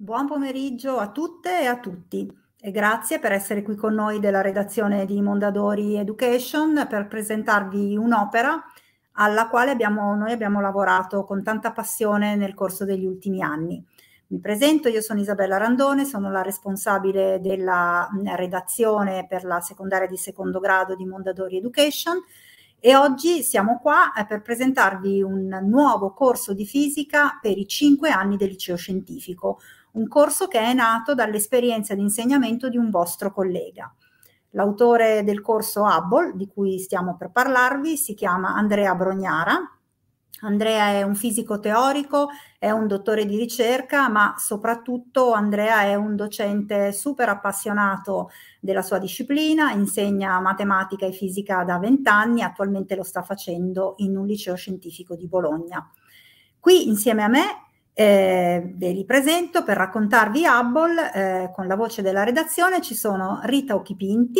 Buon pomeriggio a tutte e a tutti e grazie per essere qui con noi della redazione di Mondadori Education per presentarvi un'opera alla quale abbiamo, noi abbiamo lavorato con tanta passione nel corso degli ultimi anni. Mi presento, io sono Isabella Randone, sono la responsabile della redazione per la secondaria di secondo grado di Mondadori Education e oggi siamo qua eh, per presentarvi un nuovo corso di fisica per i cinque anni del liceo scientifico, un corso che è nato dall'esperienza di insegnamento di un vostro collega. L'autore del corso Hubble, di cui stiamo per parlarvi, si chiama Andrea Brognara. Andrea è un fisico teorico, è un dottore di ricerca, ma soprattutto Andrea è un docente super appassionato della sua disciplina, insegna matematica e fisica da vent'anni, attualmente lo sta facendo in un liceo scientifico di Bologna. Qui insieme a me eh, ve li presento per raccontarvi Hubble eh, con la voce della redazione. Ci sono Rita Occhipinti,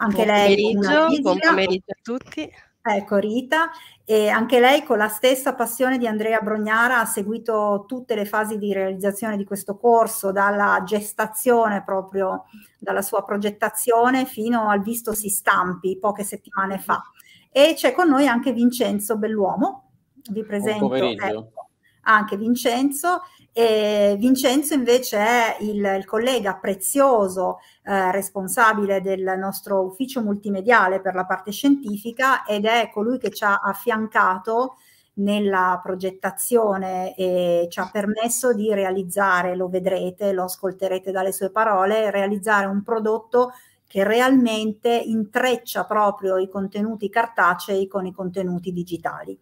anche buon lei. buon pomeriggio a tutti. Ecco Rita, e anche lei con la stessa passione di Andrea Brognara ha seguito tutte le fasi di realizzazione di questo corso, dalla gestazione proprio, dalla sua progettazione fino al visto si stampi poche settimane fa. E c'è con noi anche Vincenzo Belluomo, vi presento. Buon pomeriggio. Ecco anche Vincenzo. E Vincenzo invece è il, il collega prezioso eh, responsabile del nostro ufficio multimediale per la parte scientifica ed è colui che ci ha affiancato nella progettazione e ci ha permesso di realizzare, lo vedrete, lo ascolterete dalle sue parole, realizzare un prodotto che realmente intreccia proprio i contenuti cartacei con i contenuti digitali.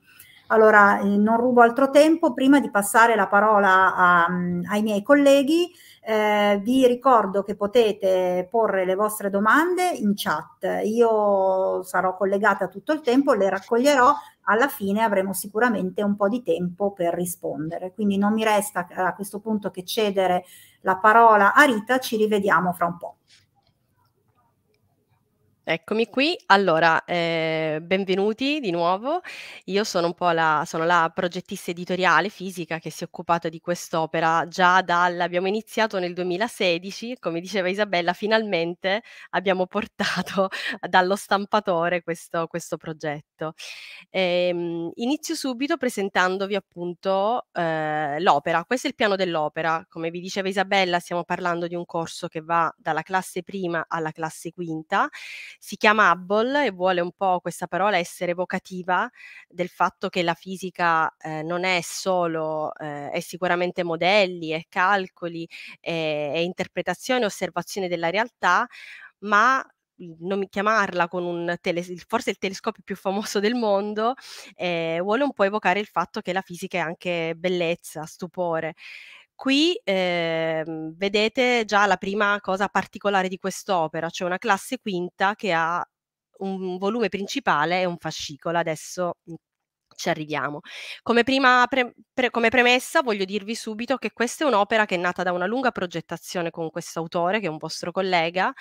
Allora, eh, non rubo altro tempo, prima di passare la parola a, mm, ai miei colleghi, eh, vi ricordo che potete porre le vostre domande in chat. Io sarò collegata tutto il tempo, le raccoglierò, alla fine avremo sicuramente un po' di tempo per rispondere. Quindi non mi resta eh, a questo punto che cedere la parola a Rita, ci rivediamo fra un po'. Eccomi qui, allora eh, benvenuti di nuovo, io sono un po' la, sono la progettista editoriale fisica che si è occupata di quest'opera già dal, abbiamo iniziato nel 2016, come diceva Isabella, finalmente abbiamo portato dallo stampatore questo, questo progetto. Ehm, inizio subito presentandovi appunto eh, l'opera, questo è il piano dell'opera, come vi diceva Isabella stiamo parlando di un corso che va dalla classe prima alla classe quinta, si chiama Hubble e vuole un po' questa parola essere evocativa del fatto che la fisica eh, non è solo, eh, è sicuramente modelli, è calcoli, è, è interpretazione, osservazione della realtà, ma mhmm, non chiamarla con un teles- forse il telescopio più famoso del mondo, eh, vuole un po' evocare il fatto che la fisica è anche bellezza, stupore. Qui eh, vedete già la prima cosa particolare di quest'opera, cioè una classe quinta che ha un volume principale e un fascicolo. Adesso mhmm, ci arriviamo. Come, prima, pre, pre, come, premessa voglio dirvi subito che questa è un'opera che è nata da una lunga progettazione con questo autore, che è un vostro collega,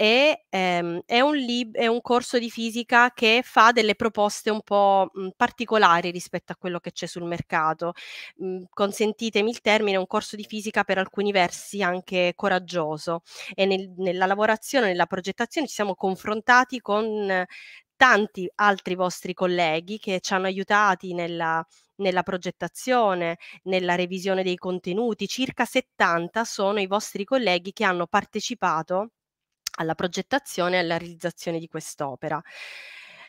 e ehm, è, un lib- è, un corso di fisica che fa delle proposte un po' mh, mhmm, particolari rispetto a quello che c'è sul mercato. Mh, mhmm, consentitemi il termine, è un corso di fisica per alcuni versi anche coraggioso e nel, nella lavorazione, nella progettazione ci siamo confrontati con tanti altri vostri colleghi che ci hanno aiutati nella, nella progettazione, nella revisione dei contenuti. Circa 70 sono i vostri colleghi che hanno partecipato alla progettazione e alla realizzazione di quest'opera.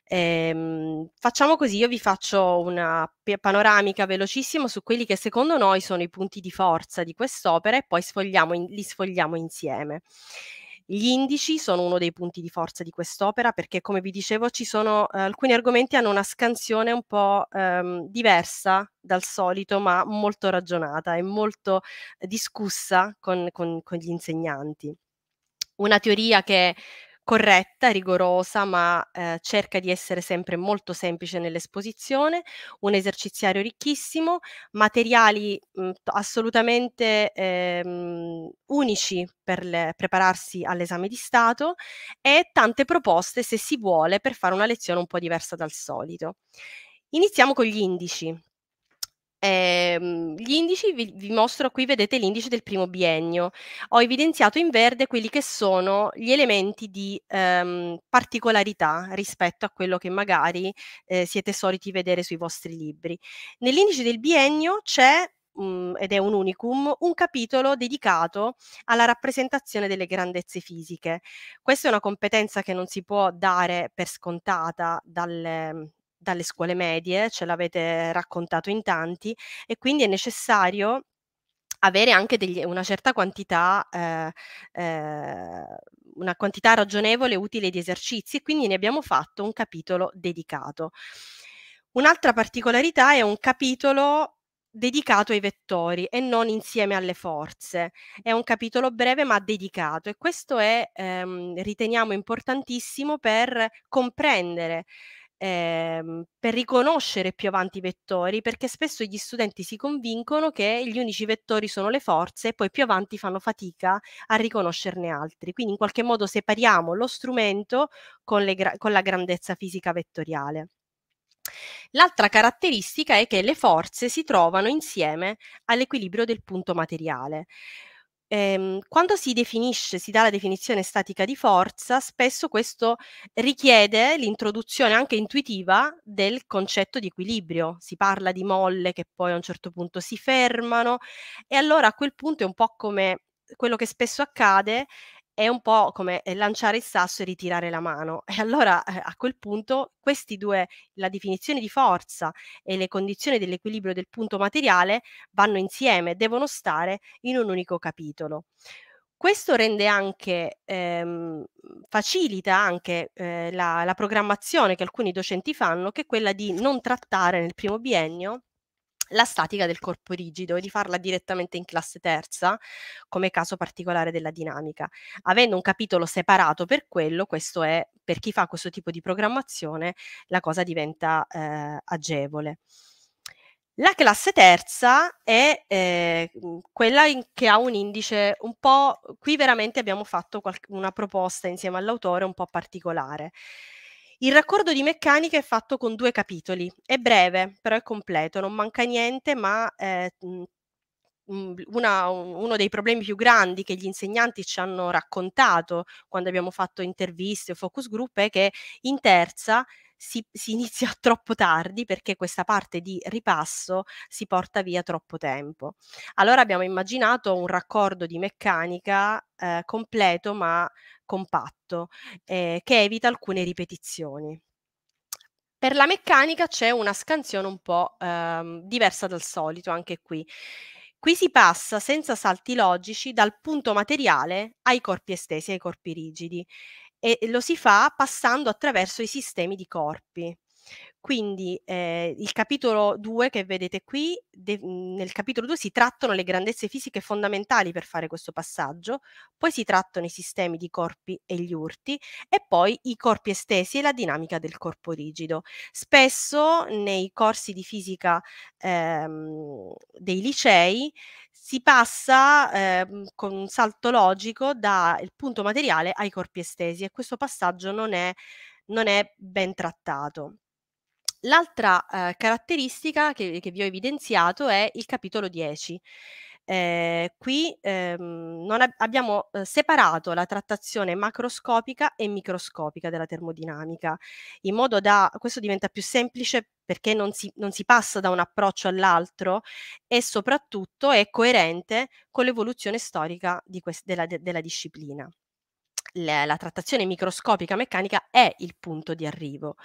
Ehm, facciamo così, io vi faccio una panoramica velocissima su quelli che secondo noi sono i punti di forza di quest'opera e poi sfogliamo in, li sfogliamo insieme. Gli indici sono uno dei punti di forza di quest'opera perché, come vi dicevo, ci sono eh, alcuni argomenti hanno una scansione un po' ehm, diversa dal solito, ma molto ragionata e molto discussa con, con, con gli insegnanti una teoria che corretta, rigorosa, ma eh, cerca di essere sempre molto semplice nell'esposizione, un eserciziario ricchissimo, materiali mh, mhmm, assolutamente ehm, unici per le, prepararsi all'esame di Stato e tante proposte, se si vuole, per fare una lezione un po' diversa dal solito. Iniziamo con gli indici. Ehm, gli indici vi, vi, mostro qui, vedete l'indice del primo biennio. Ho evidenziato in verde quelli che sono gli elementi di ehm, particolarità rispetto a quello che magari eh, siete soliti vedere sui vostri libri. Nell'indice del biennio c'è mh, mm, ed è un unicum, un capitolo dedicato alla rappresentazione delle grandezze fisiche. Questa è una competenza che non si può dare per scontata dal, dalle scuole medie, ce l'avete raccontato in tanti, e quindi è necessario avere anche degli, una certa quantità, eh, eh, una quantità ragionevole e utile di esercizi e quindi ne abbiamo fatto un capitolo dedicato. Un'altra particolarità è un capitolo dedicato ai vettori e non insieme alle forze. È un capitolo breve ma dedicato e questo è, ehm, riteniamo, importantissimo per comprendere ehm, per riconoscere più avanti i vettori, perché spesso gli studenti si convincono che gli unici vettori sono le forze e poi più avanti fanno fatica a riconoscerne altri. Quindi in qualche modo separiamo lo strumento con, gra- con la grandezza fisica vettoriale. L'altra caratteristica è che le forze si trovano insieme all'equilibrio del punto materiale ehm, quando si definisce, si dà la definizione statica di forza, spesso questo richiede l'introduzione anche intuitiva del concetto di equilibrio. Si parla di molle che poi a un certo punto si fermano e allora a quel punto è un po' come quello che spesso accade è un po' come eh, lanciare il sasso e ritirare la mano. E allora eh, a quel punto questi due, la definizione di forza e le condizioni dell'equilibrio del punto materiale vanno insieme, devono stare in un unico capitolo. Questo rende anche, ehm, facilita anche eh, la, la programmazione che alcuni docenti fanno, che è quella di non trattare nel primo biennio la statica del corpo rigido e di farla direttamente in classe terza come caso particolare della dinamica. Avendo un capitolo separato per quello, questo è per chi fa questo tipo di programmazione, la cosa diventa eh, agevole. La classe terza è eh, quella che ha un indice un po', qui veramente abbiamo fatto una proposta insieme all'autore un po' particolare. Il raccordo di meccanica è fatto con due capitoli, è breve però è completo, non manca niente ma eh, una, uno dei problemi più grandi che gli insegnanti ci hanno raccontato quando abbiamo fatto interviste o focus group è che in terza si, si, inizia troppo tardi perché questa parte di ripasso si porta via troppo tempo. Allora abbiamo immaginato un raccordo di meccanica eh, completo ma compatto eh, che evita alcune ripetizioni. Per la meccanica c'è una scansione un po' ehm, diversa dal solito anche qui. Qui si passa senza salti logici dal punto materiale ai corpi estesi, ai corpi rigidi e lo si fa passando attraverso i sistemi di corpi. Quindi eh, il capitolo 2 che vedete qui, de- mhmm, nel capitolo 2 si trattano le grandezze fisiche fondamentali per fare questo passaggio, poi si trattano i sistemi di corpi e gli urti e poi i corpi estesi e la dinamica del corpo rigido. Spesso nei corsi di fisica ehm, dei licei si passa ehm, con un salto logico dal punto materiale ai corpi estesi e questo passaggio non è, non è ben trattato. L'altra eh, caratteristica che, che, vi ho evidenziato è il capitolo 10. Eh, qui ehm, ab abbiamo eh, separato la trattazione macroscopica e microscopica della termodinamica, in modo da questo diventa più semplice perché non si, non si passa da un approccio all'altro e soprattutto è coerente con l'evoluzione storica della, de della disciplina. La, la trattazione microscopica meccanica è il punto di arrivo.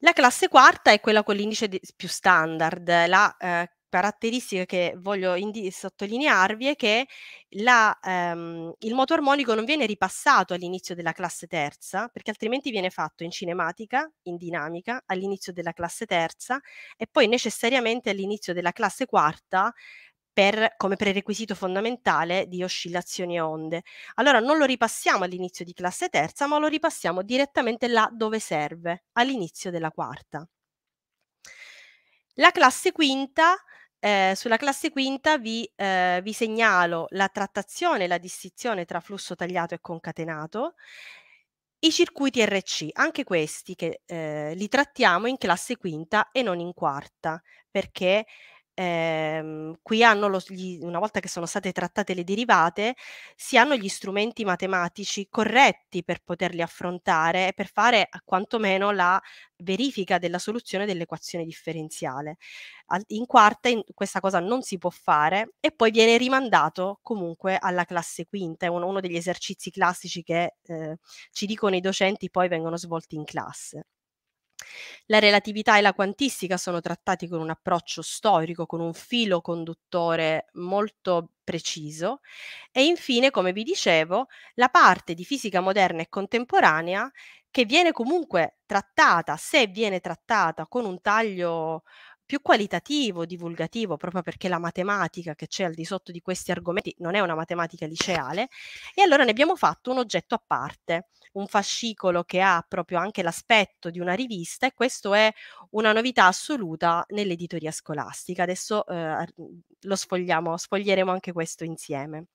La classe quarta è quella con l'indice di- più standard. La eh, caratteristica che voglio indi- sottolinearvi è che la, ehm, il moto armonico non viene ripassato all'inizio della classe terza, perché altrimenti viene fatto in cinematica, in dinamica, all'inizio della classe terza e poi necessariamente all'inizio della classe quarta per, come prerequisito fondamentale di oscillazioni a onde. Allora non lo ripassiamo all'inizio di classe terza, ma lo ripassiamo direttamente là dove serve, all'inizio della quarta. La classe quinta, eh, sulla classe quinta vi, eh, vi segnalo la trattazione e la distinzione tra flusso tagliato e concatenato, i circuiti RC, anche questi che eh, li trattiamo in classe quinta e non in quarta, perché ehm, qui hanno, lo, gli, una volta che sono state trattate le derivate, si hanno gli strumenti matematici corretti per poterli affrontare e per fare quantomeno la verifica della soluzione dell'equazione differenziale. Al, in quarta in, questa cosa non si può fare e poi viene rimandato comunque alla classe quinta, è uno, uno degli esercizi classici che eh, ci dicono i docenti poi vengono svolti in classe. La relatività e la quantistica sono trattati con un approccio storico, con un filo conduttore molto preciso e infine, come vi dicevo, la parte di fisica moderna e contemporanea che viene comunque trattata, se viene trattata con un taglio più qualitativo, divulgativo, proprio perché la matematica che c'è al di sotto di questi argomenti non è una matematica liceale, e allora ne abbiamo fatto un oggetto a parte, un fascicolo che ha proprio anche l'aspetto di una rivista e questo è una novità assoluta nell'editoria scolastica. Adesso eh, lo sfogliamo, sfoglieremo anche questo insieme.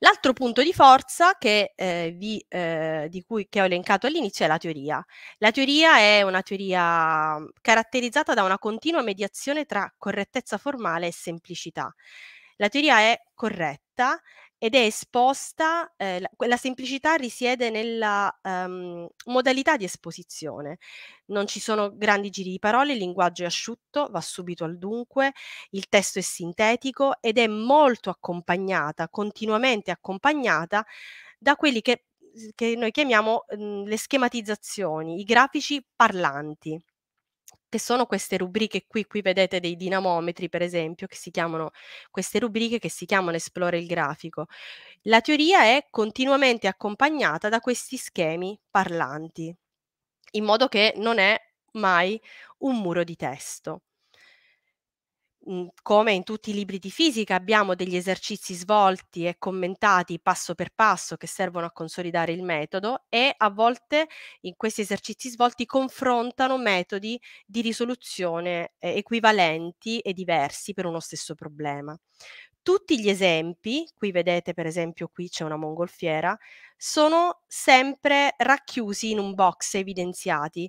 L'altro punto di forza che, eh, vi, eh, cui, che ho elencato all'inizio è la teoria. La teoria è una teoria mm, caratterizzata da una continua mediazione tra correttezza formale e semplicità. La teoria è corretta ed è esposta, eh, la, la, semplicità risiede nella um, modalità di esposizione. Non ci sono grandi giri di parole, il linguaggio è asciutto, va subito al dunque, il testo è sintetico ed è molto accompagnata, continuamente accompagnata da quelli che, che noi chiamiamo mh, mhmm, le schematizzazioni, i grafici parlanti che sono queste rubriche qui, qui vedete dei dinamometri per esempio, che si chiamano queste rubriche che si chiamano esplore il grafico. La teoria è continuamente accompagnata da questi schemi parlanti, in modo che non è mai un muro di testo. Mhmm, come in tutti i libri di fisica abbiamo degli esercizi svolti e commentati passo per passo che servono a consolidare il metodo e a volte in questi esercizi svolti confrontano metodi di risoluzione eh, equivalenti e diversi per uno stesso problema. Tutti gli esempi, qui vedete per esempio qui c'è una mongolfiera, sono sempre racchiusi in un box evidenziati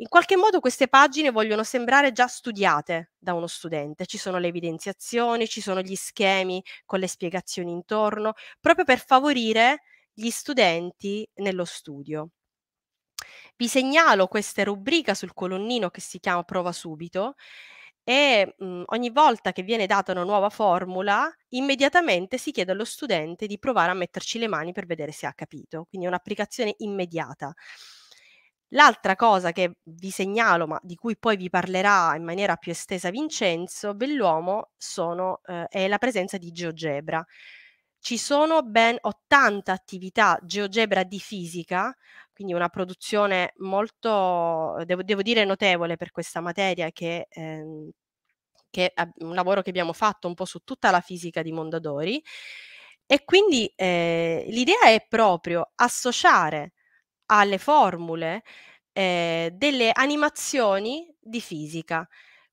in qualche modo queste pagine vogliono sembrare già studiate da uno studente, ci sono le evidenziazioni, ci sono gli schemi con le spiegazioni intorno, proprio per favorire gli studenti nello studio. Vi segnalo questa rubrica sul colonnino che si chiama Prova subito e mh, mhmm, ogni volta che viene data una nuova formula, immediatamente si chiede allo studente di provare a metterci le mani per vedere se ha capito, quindi è un'applicazione immediata. L'altra cosa che vi segnalo, ma di cui poi vi parlerà in maniera più estesa Vincenzo Belluomo, sono, eh, è la presenza di GeoGebra. Ci sono ben 80 attività GeoGebra di fisica, quindi una produzione molto, devo, devo dire, notevole per questa materia che... Eh, che è un lavoro che abbiamo fatto un po' su tutta la fisica di Mondadori e quindi eh, l'idea è proprio associare alle formule eh, delle animazioni di fisica.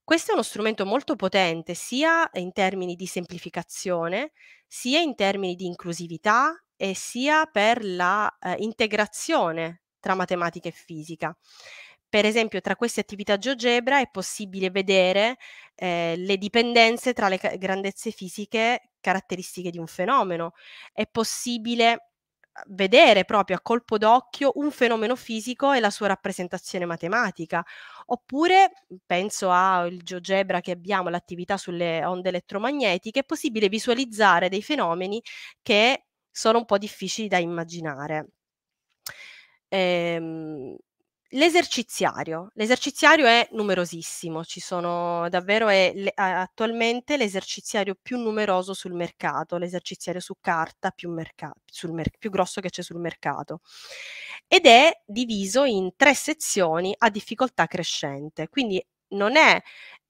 Questo è uno strumento molto potente sia in termini di semplificazione, sia in termini di inclusività e sia per la eh, integrazione tra matematica e fisica. Per esempio, tra queste attività GeoGebra è possibile vedere eh, le dipendenze tra le grandezze fisiche caratteristiche di un fenomeno. È possibile vedere proprio a colpo d'occhio un fenomeno fisico e la sua rappresentazione matematica. Oppure mhmm, penso al GeoGebra che abbiamo, l'attività sulle onde elettromagnetiche, è possibile visualizzare dei fenomeni che sono un po' difficili da immaginare. Ehm, L'eserciziario, l'eserciziario è numerosissimo, ci sono davvero è le, attualmente l'eserciziario più numeroso sul mercato, l'eserciziario su carta più, merca, mer- più grosso che c'è sul mercato ed è diviso in tre sezioni a difficoltà crescente, quindi non è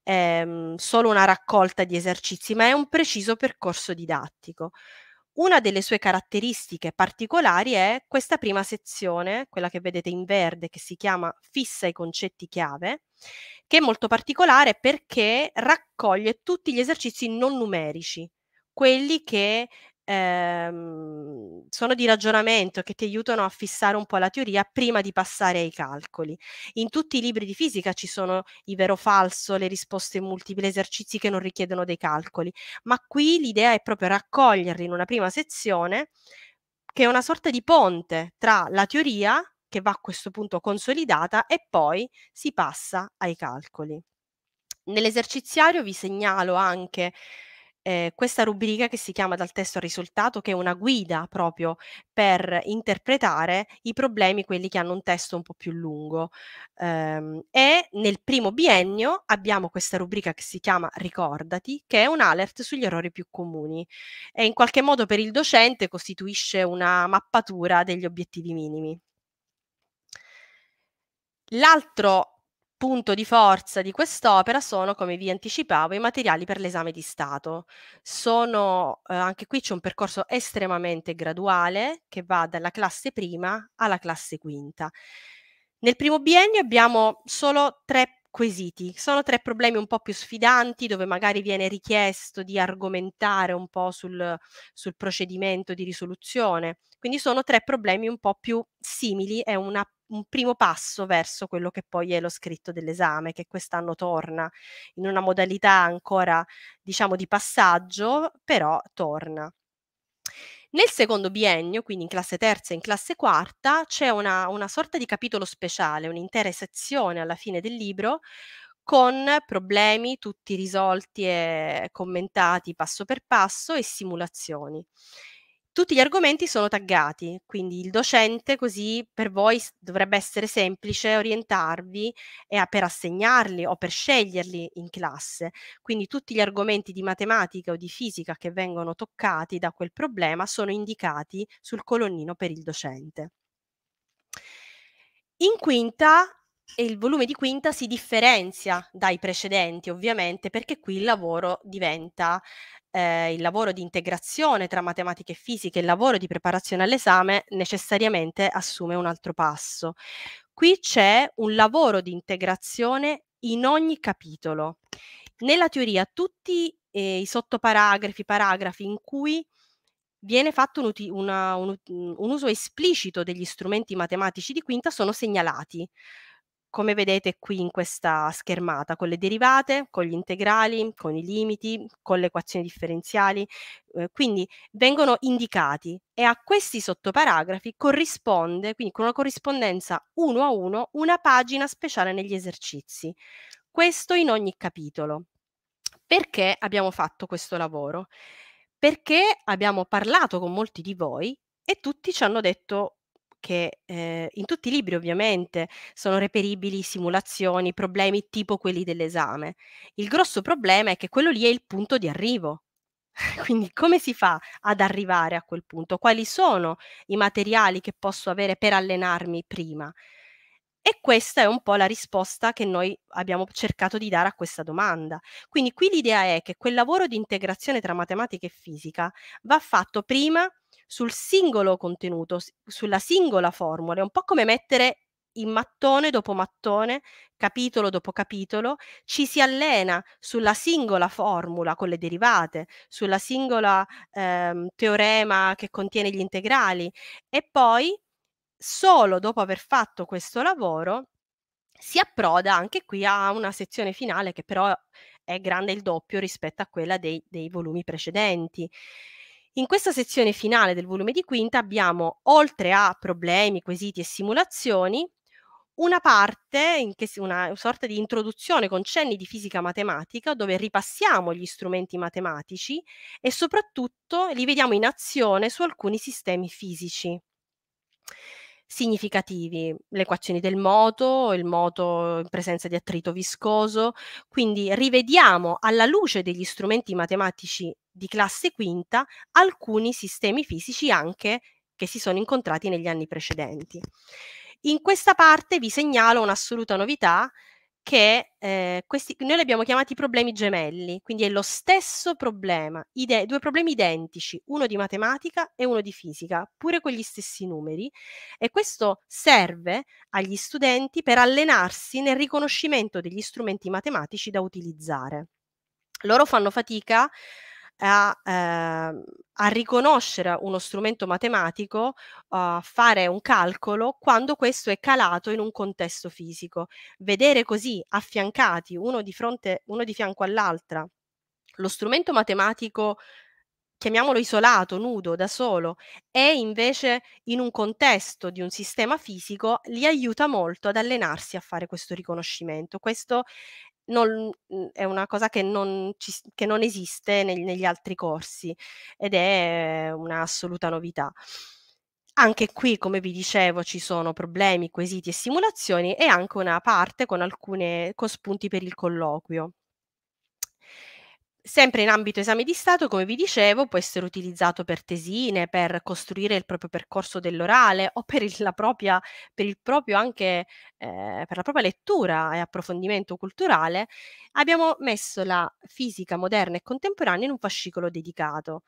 ehm, solo una raccolta di esercizi, ma è un preciso percorso didattico. Una delle sue caratteristiche particolari è questa prima sezione, quella che vedete in verde, che si chiama Fissa i concetti chiave, che è molto particolare perché raccoglie tutti gli esercizi non numerici, quelli che ehm, sono di ragionamento che ti aiutano a fissare un po' la teoria prima di passare ai calcoli. In tutti i libri di fisica ci sono i vero falso, le risposte multiple, esercizi che non richiedono dei calcoli, ma qui l'idea è proprio raccoglierli in una prima sezione che è una sorta di ponte tra la teoria che va a questo punto consolidata e poi si passa ai calcoli. Nell'eserciziario vi segnalo anche eh, questa rubrica che si chiama Dal testo al risultato, che è una guida proprio per interpretare i problemi, quelli che hanno un testo un po' più lungo. Eh, e nel primo biennio abbiamo questa rubrica che si chiama Ricordati, che è un alert sugli errori più comuni e in qualche modo per il docente costituisce una mappatura degli obiettivi minimi. L'altro punto di forza di quest'opera sono, come vi anticipavo, i materiali per l'esame di Stato. Sono, eh, anche qui c'è un percorso estremamente graduale che va dalla classe prima alla classe quinta. Nel primo biennio abbiamo solo tre quesiti, sono tre problemi un po' più sfidanti dove magari viene richiesto di argomentare un po' sul, sul procedimento di risoluzione, quindi sono tre problemi un po' più simili, è una un primo passo verso quello che poi è lo scritto dell'esame, che quest'anno torna in una modalità ancora, diciamo, di passaggio, però torna. Nel secondo biennio, quindi in classe terza e in classe quarta, c'è una, una sorta di capitolo speciale, un'intera sezione alla fine del libro con problemi tutti risolti e commentati passo per passo e simulazioni. Tutti gli argomenti sono taggati, quindi il docente così per voi dovrebbe essere semplice orientarvi a, per assegnarli o per sceglierli in classe. Quindi tutti gli argomenti di matematica o di fisica che vengono toccati da quel problema sono indicati sul colonnino per il docente. In quinta e il volume di quinta si differenzia dai precedenti, ovviamente, perché qui il lavoro diventa eh, il lavoro di integrazione tra matematica e fisica, e il lavoro di preparazione all'esame necessariamente assume un altro passo. Qui c'è un lavoro di integrazione in ogni capitolo. Nella teoria tutti eh, i sottoparagrafi, paragrafi in cui viene fatto un, una, un, un, uso esplicito degli strumenti matematici di quinta sono segnalati come vedete qui in questa schermata, con le derivate, con gli integrali, con i limiti, con le equazioni differenziali, eh, quindi vengono indicati e a questi sottoparagrafi corrisponde, quindi con una corrispondenza uno a uno, una pagina speciale negli esercizi. Questo in ogni capitolo. Perché abbiamo fatto questo lavoro? Perché abbiamo parlato con molti di voi e tutti ci hanno detto che eh, in tutti i libri ovviamente sono reperibili simulazioni, problemi tipo quelli dell'esame. Il grosso problema è che quello lì è il punto di arrivo. Quindi come si fa ad arrivare a quel punto? Quali sono i materiali che posso avere per allenarmi prima? E questa è un po' la risposta che noi abbiamo cercato di dare a questa domanda. Quindi qui l'idea è che quel lavoro di integrazione tra matematica e fisica va fatto prima sul singolo contenuto, sulla singola formula, è un po' come mettere in mattone dopo mattone, capitolo dopo capitolo, ci si allena sulla singola formula con le derivate, sulla singola ehm, teorema che contiene gli integrali e poi solo dopo aver fatto questo lavoro si approda anche qui a una sezione finale che però è grande il doppio rispetto a quella dei, dei volumi precedenti. In questa sezione finale del volume di quinta abbiamo, oltre a problemi, quesiti e simulazioni, una parte, una sorta di introduzione con cenni di fisica matematica, dove ripassiamo gli strumenti matematici e soprattutto li vediamo in azione su alcuni sistemi fisici significativi, le equazioni del moto, il moto in presenza di attrito viscoso, quindi rivediamo alla luce degli strumenti matematici di classe quinta alcuni sistemi fisici anche che si sono incontrati negli anni precedenti. In questa parte vi segnalo un'assoluta novità che eh, questi, noi li abbiamo chiamati problemi gemelli, quindi è lo stesso problema, ide- due problemi identici, uno di matematica e uno di fisica, pure con gli stessi numeri, e questo serve agli studenti per allenarsi nel riconoscimento degli strumenti matematici da utilizzare. Loro fanno fatica a, eh, a riconoscere uno strumento matematico, a fare un calcolo quando questo è calato in un contesto fisico. Vedere così affiancati uno di, fronte, uno di fianco all'altra lo strumento matematico chiamiamolo isolato, nudo, da solo, e invece in un contesto di un sistema fisico, li aiuta molto ad allenarsi a fare questo riconoscimento. Questo non, mhmm, è una cosa che non, ci, che non esiste nel, negli altri corsi ed è un'assoluta novità. Anche qui, come vi dicevo, ci sono problemi, quesiti e simulazioni e anche una parte con alcune con spunti per il colloquio. Sempre in ambito esame di Stato, come vi dicevo, può essere utilizzato per tesine, per costruire il proprio percorso dell'orale o per il, la propria, per il proprio anche, eh, per la propria lettura e approfondimento culturale. Abbiamo messo la fisica moderna e contemporanea in un fascicolo dedicato.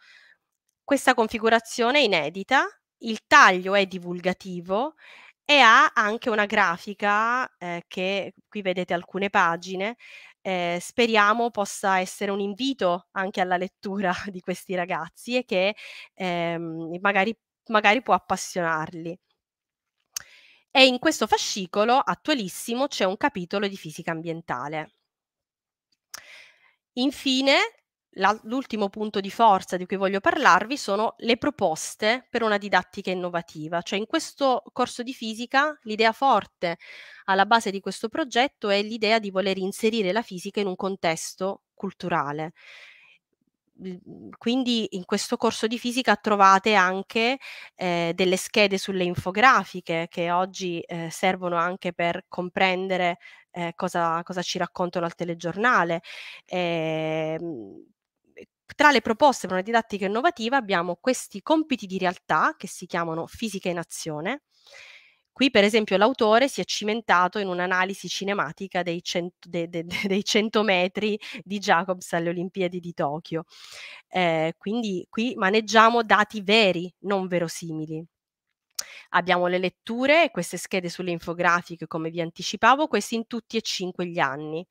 Questa configurazione è inedita, il taglio è divulgativo e ha anche una grafica eh, che qui vedete alcune pagine eh, speriamo possa essere un invito anche alla lettura di questi ragazzi e che ehm, magari, magari può appassionarli. E in questo fascicolo attualissimo c'è un capitolo di fisica ambientale. Infine, l'ultimo punto di forza di cui voglio parlarvi sono le proposte per una didattica innovativa. Cioè in questo corso di fisica l'idea forte alla base di questo progetto è l'idea di voler inserire la fisica in un contesto culturale quindi in questo corso di fisica trovate anche eh, delle schede sulle infografiche che oggi eh, servono anche per comprendere eh, cosa, cosa, ci raccontano al telegiornale. Ehm, tra le proposte per una didattica innovativa abbiamo questi compiti di realtà che si chiamano fisica in azione. Qui per esempio l'autore si è cimentato in un'analisi cinematica dei 100, de, de, de, metri di Jacobs alle Olimpiadi di Tokyo. Eh, quindi qui maneggiamo dati veri, non verosimili. Abbiamo le letture, queste schede sulle infografiche come vi anticipavo, questi in tutti e cinque gli anni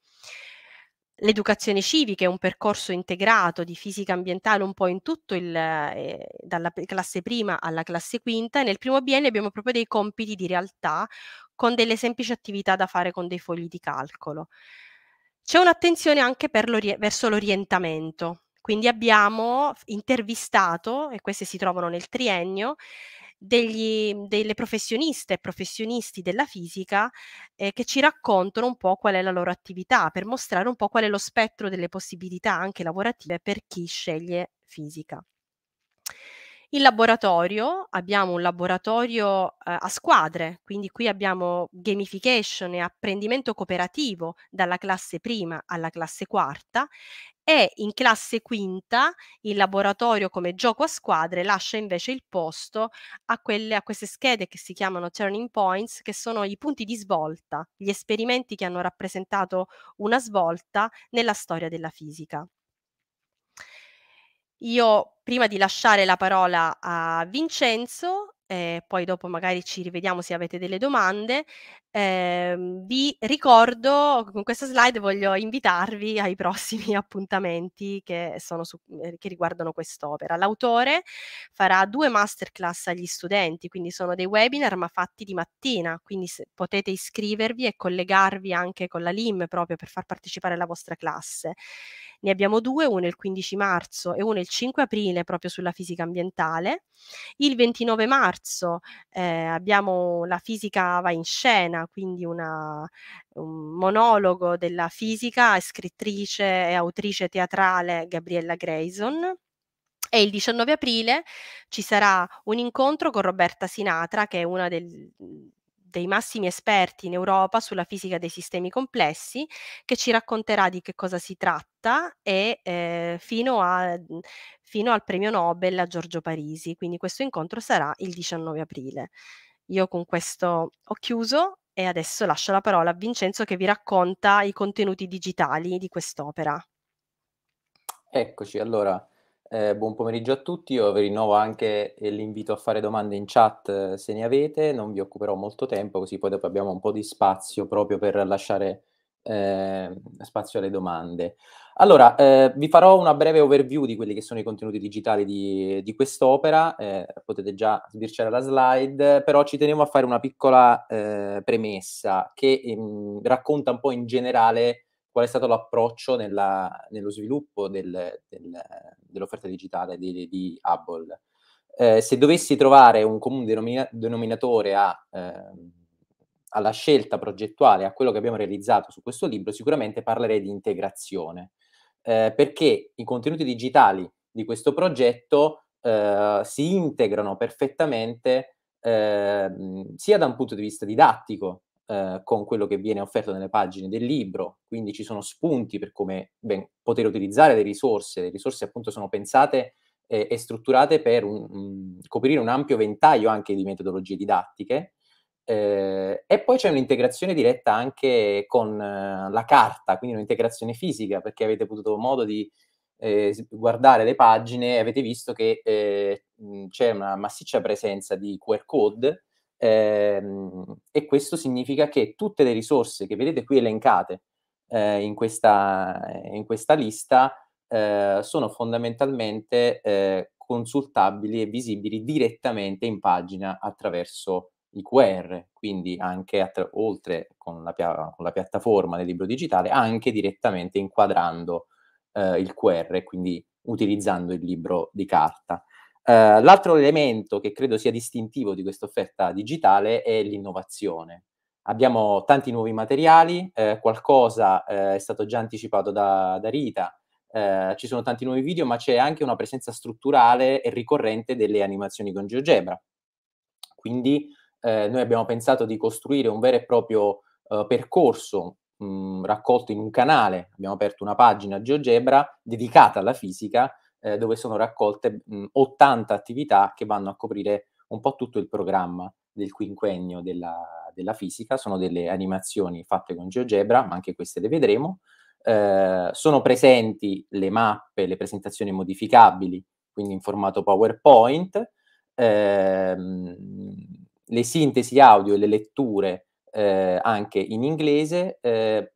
l'educazione civica è un percorso integrato di fisica ambientale un po' in tutto il, eh, dalla classe prima alla classe quinta e nel primo biennio abbiamo proprio dei compiti di realtà con delle semplici attività da fare con dei fogli di calcolo. C'è un'attenzione anche l'ori- verso l'orientamento, quindi abbiamo intervistato, e queste si trovano nel triennio, degli, mhmm, delle professioniste e professionisti della fisica eh, che ci raccontano un po' qual è la loro attività, per mostrare un po' qual è lo spettro delle possibilità anche lavorative per chi sceglie fisica. In laboratorio abbiamo un laboratorio eh, a squadre, quindi qui abbiamo gamification e apprendimento cooperativo dalla classe prima alla classe quarta e in classe quinta il laboratorio come gioco a squadre lascia invece il posto a, quelle, a queste schede che si chiamano turning points, che sono i punti di svolta, gli esperimenti che hanno rappresentato una svolta nella storia della fisica. Io prima di lasciare la parola a Vincenzo, eh, poi dopo magari ci rivediamo se avete delle domande, eh, vi ricordo, con questa slide voglio invitarvi ai prossimi appuntamenti che, su, eh, che riguardano quest'opera. L'autore farà due masterclass agli studenti, quindi sono dei webinar ma fatti di mattina, quindi potete iscrivervi e collegarvi anche con la LIM proprio per far partecipare la vostra classe ne abbiamo due, uno il 15 marzo e uno il 5 aprile proprio sulla fisica ambientale. Il 29 marzo eh, abbiamo la fisica va in scena, quindi una, un monologo della fisica, scrittrice e autrice teatrale Gabriella Grayson. E il 19 aprile ci sarà un incontro con Roberta Sinatra, che è una del, dei massimi esperti in Europa sulla fisica dei sistemi complessi che ci racconterà di che cosa si tratta e eh, fino, a, mm, fino al premio Nobel a Giorgio Parisi. Quindi questo incontro sarà il 19 aprile. Io con questo ho chiuso e adesso lascio la parola a Vincenzo che vi racconta i contenuti digitali di quest'opera. Eccoci, allora eh, buon pomeriggio a tutti, io vi rinnovo anche eh, l'invito a fare domande in chat eh, se ne avete, non vi occuperò molto tempo così poi dopo abbiamo un po' di spazio proprio per lasciare eh, spazio alle domande. Allora, eh, vi farò una breve overview di quelli che sono i contenuti digitali di, di quest'opera, eh, potete già sbirciare la slide, però ci tenevo a fare una piccola eh, premessa che ehm, racconta un po' in generale qual è stato l'approccio nella, nello sviluppo del, del, dell'offerta digitale di, di Hubble. Eh, se dovessi trovare un comune denomina- denominatore a, eh, alla scelta progettuale, a quello che abbiamo realizzato su questo libro, sicuramente parlerei di integrazione, eh, perché i contenuti digitali di questo progetto eh, si integrano perfettamente ehm, sia da un punto di vista didattico, eh, con quello che viene offerto nelle pagine del libro, quindi ci sono spunti per come ben, poter utilizzare le risorse, le risorse appunto sono pensate eh, e strutturate per un, um, coprire un ampio ventaglio anche di metodologie didattiche. Eh, e poi c'è un'integrazione diretta anche con eh, la carta, quindi un'integrazione fisica, perché avete potuto modo di eh, guardare le pagine e avete visto che c'è una massiccia presenza di QR code ehm, e questo significa che tutte le risorse che vedete qui elencate eh, in, questa, in, questa, lista eh, sono fondamentalmente eh, consultabili e visibili direttamente in pagina attraverso i QR, quindi anche attra- oltre con la, pia- con la, piattaforma del libro digitale, anche direttamente inquadrando eh, il QR, quindi utilizzando il libro di carta. Eh, l'altro elemento che credo sia distintivo di questa offerta digitale è l'innovazione. Abbiamo tanti nuovi materiali, eh, qualcosa eh, è stato già anticipato da, da Rita, eh, ci sono tanti nuovi video, ma c'è anche una presenza strutturale e ricorrente delle animazioni con GeoGebra. Quindi eh, noi abbiamo pensato di costruire un vero e proprio eh, percorso mh, raccolto in un canale, abbiamo aperto una pagina GeoGebra dedicata alla fisica, eh, dove sono raccolte mh, 80 attività che vanno a coprire un po' tutto il programma del quinquennio della, della fisica, sono delle animazioni fatte con GeoGebra, ma anche queste le vedremo. Eh, sono presenti le mappe, le presentazioni modificabili, quindi in formato PowerPoint, ehm, le sintesi audio e le letture eh, anche in inglese. Eh,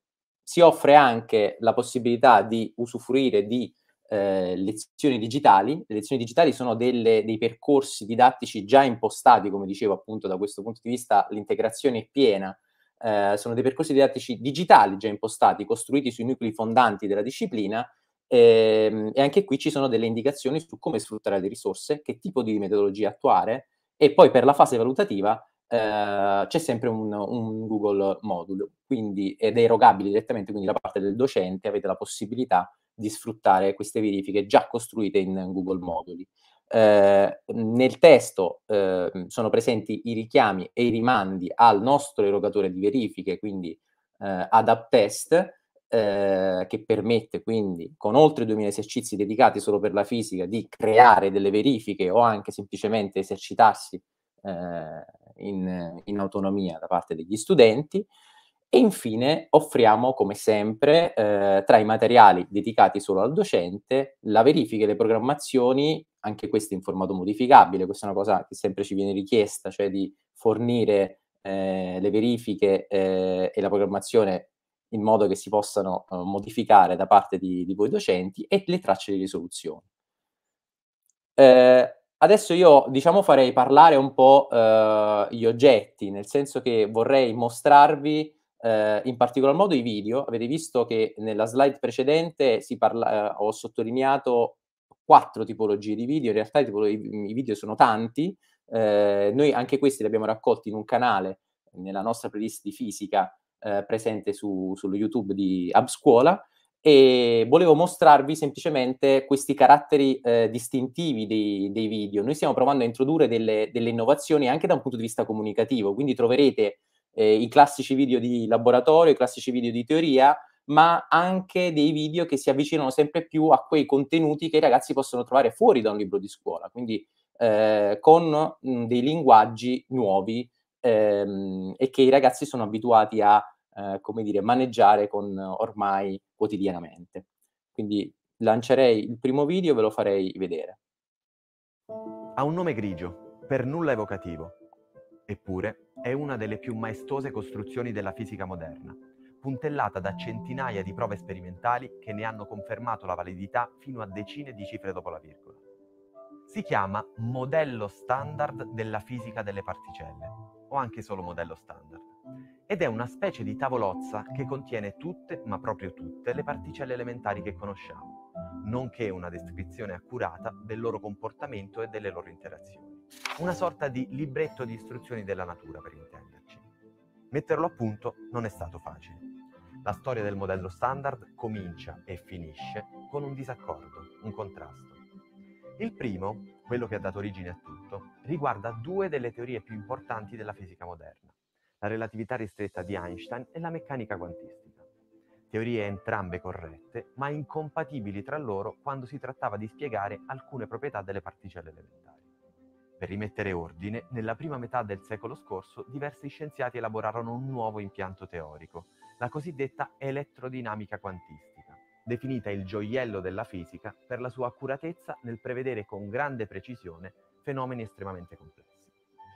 si offre anche la possibilità di usufruire di eh, lezioni digitali. Le lezioni digitali sono delle, dei percorsi didattici già impostati, come dicevo appunto da questo punto di vista l'integrazione è piena, eh, sono dei percorsi didattici digitali già impostati, costruiti sui nuclei fondanti della disciplina ehm, e anche qui ci sono delle indicazioni su come sfruttare le risorse, che tipo di metodologia attuare e poi per la fase valutativa eh, c'è sempre un, un Google Module, quindi ed è erogabile direttamente, quindi da parte del docente avete la possibilità di sfruttare queste verifiche già costruite in Google Moduli. Eh, nel testo eh, sono presenti i richiami e i rimandi al nostro erogatore di verifiche, quindi eh, Adapt eh, che permette quindi con oltre 2000 esercizi dedicati solo per la fisica di creare delle verifiche o anche semplicemente esercitarsi eh, in, in autonomia da parte degli studenti. E infine offriamo, come sempre, eh, tra i materiali dedicati solo al docente, la verifica e le programmazioni, anche queste in formato modificabile, questa è una cosa che sempre ci viene richiesta, cioè di fornire eh, le verifiche eh, e la programmazione in modo che si possano eh, modificare da parte di, di, voi docenti e le tracce di risoluzione. Eh, adesso io diciamo farei parlare un po' eh, gli oggetti, nel senso che vorrei mostrarvi eh, in particolar modo i video, avete visto che nella slide precedente parla, eh, ho sottolineato quattro tipologie di video, in realtà i, video sono tanti, eh, noi anche questi li abbiamo raccolti in un canale nella nostra playlist di fisica eh, presente su, sullo YouTube di Abscuola e volevo mostrarvi semplicemente questi caratteri eh, distintivi dei, dei, video. Noi stiamo provando a introdurre delle, delle, innovazioni anche da un punto di vista comunicativo, quindi troverete eh, i classici video di laboratorio, i classici video di teoria, ma anche dei video che si avvicinano sempre più a quei contenuti che i ragazzi possono trovare fuori da un libro di scuola, quindi eh, con mh, dei linguaggi nuovi ehm, e che i ragazzi sono abituati a, eh, come dire, maneggiare con, ormai quotidianamente. Quindi lancerei il primo video, e ve lo farei vedere. Ha un nome grigio, per nulla evocativo, eppure è una delle più maestose costruzioni della fisica moderna, puntellata da centinaia di prove sperimentali che ne hanno confermato la validità fino a decine di cifre dopo la virgola. Si chiama modello standard della fisica delle particelle, o anche solo modello standard, ed è una specie di tavolozza che contiene tutte, ma proprio tutte, le particelle elementari che conosciamo, nonché una descrizione accurata del loro comportamento e delle loro interazioni una sorta di libretto di istruzioni della natura, per intenderci. Metterlo a punto non è stato facile. La storia del modello standard comincia e finisce con un disaccordo, un contrasto. Il primo, quello che ha dato origine a tutto, riguarda due delle teorie più importanti della fisica moderna, la relatività ristretta di Einstein e la meccanica quantistica. Teorie entrambe corrette, ma incompatibili tra loro quando si trattava di spiegare alcune proprietà delle particelle elementari. Per rimettere ordine, nella prima metà del secolo scorso diversi scienziati elaborarono un nuovo impianto teorico, la cosiddetta elettrodinamica quantistica, definita il gioiello della fisica per la sua accuratezza nel prevedere con grande precisione fenomeni estremamente complessi.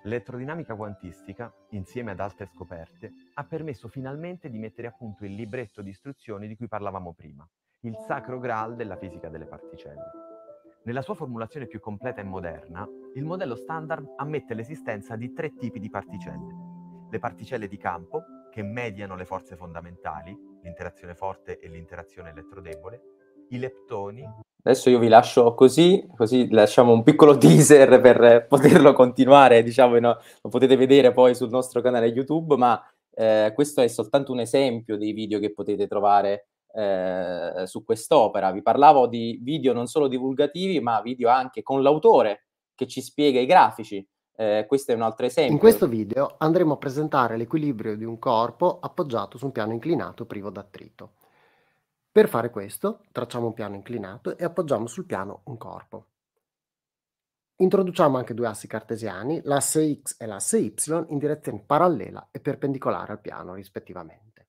L'elettrodinamica quantistica, insieme ad altre scoperte, ha permesso finalmente di mettere a punto il libretto di istruzioni di cui parlavamo prima, il sacro graal della fisica delle particelle. Nella sua formulazione più completa e moderna, il modello standard ammette l'esistenza di tre tipi di particelle. Le particelle di campo, che mediano le forze fondamentali, l'interazione forte e l'interazione elettrodebole, i leptoni. Adesso io vi lascio così, così lasciamo un piccolo teaser per poterlo continuare, diciamo, no, lo potete vedere poi sul nostro canale YouTube, ma eh, questo è soltanto un esempio dei video che potete trovare eh, su quest'opera. Vi parlavo di video non solo divulgativi, ma video anche con l'autore che ci spiega i grafici. Eh, questo è un altro esempio. In questo video andremo a presentare l'equilibrio di un corpo appoggiato su un piano inclinato privo d'attrito. Per fare questo, tracciamo un piano inclinato e appoggiamo sul piano un corpo. Introduciamo anche due assi cartesiani, l'asse X e l'asse Y, in direzione parallela e perpendicolare al piano rispettivamente.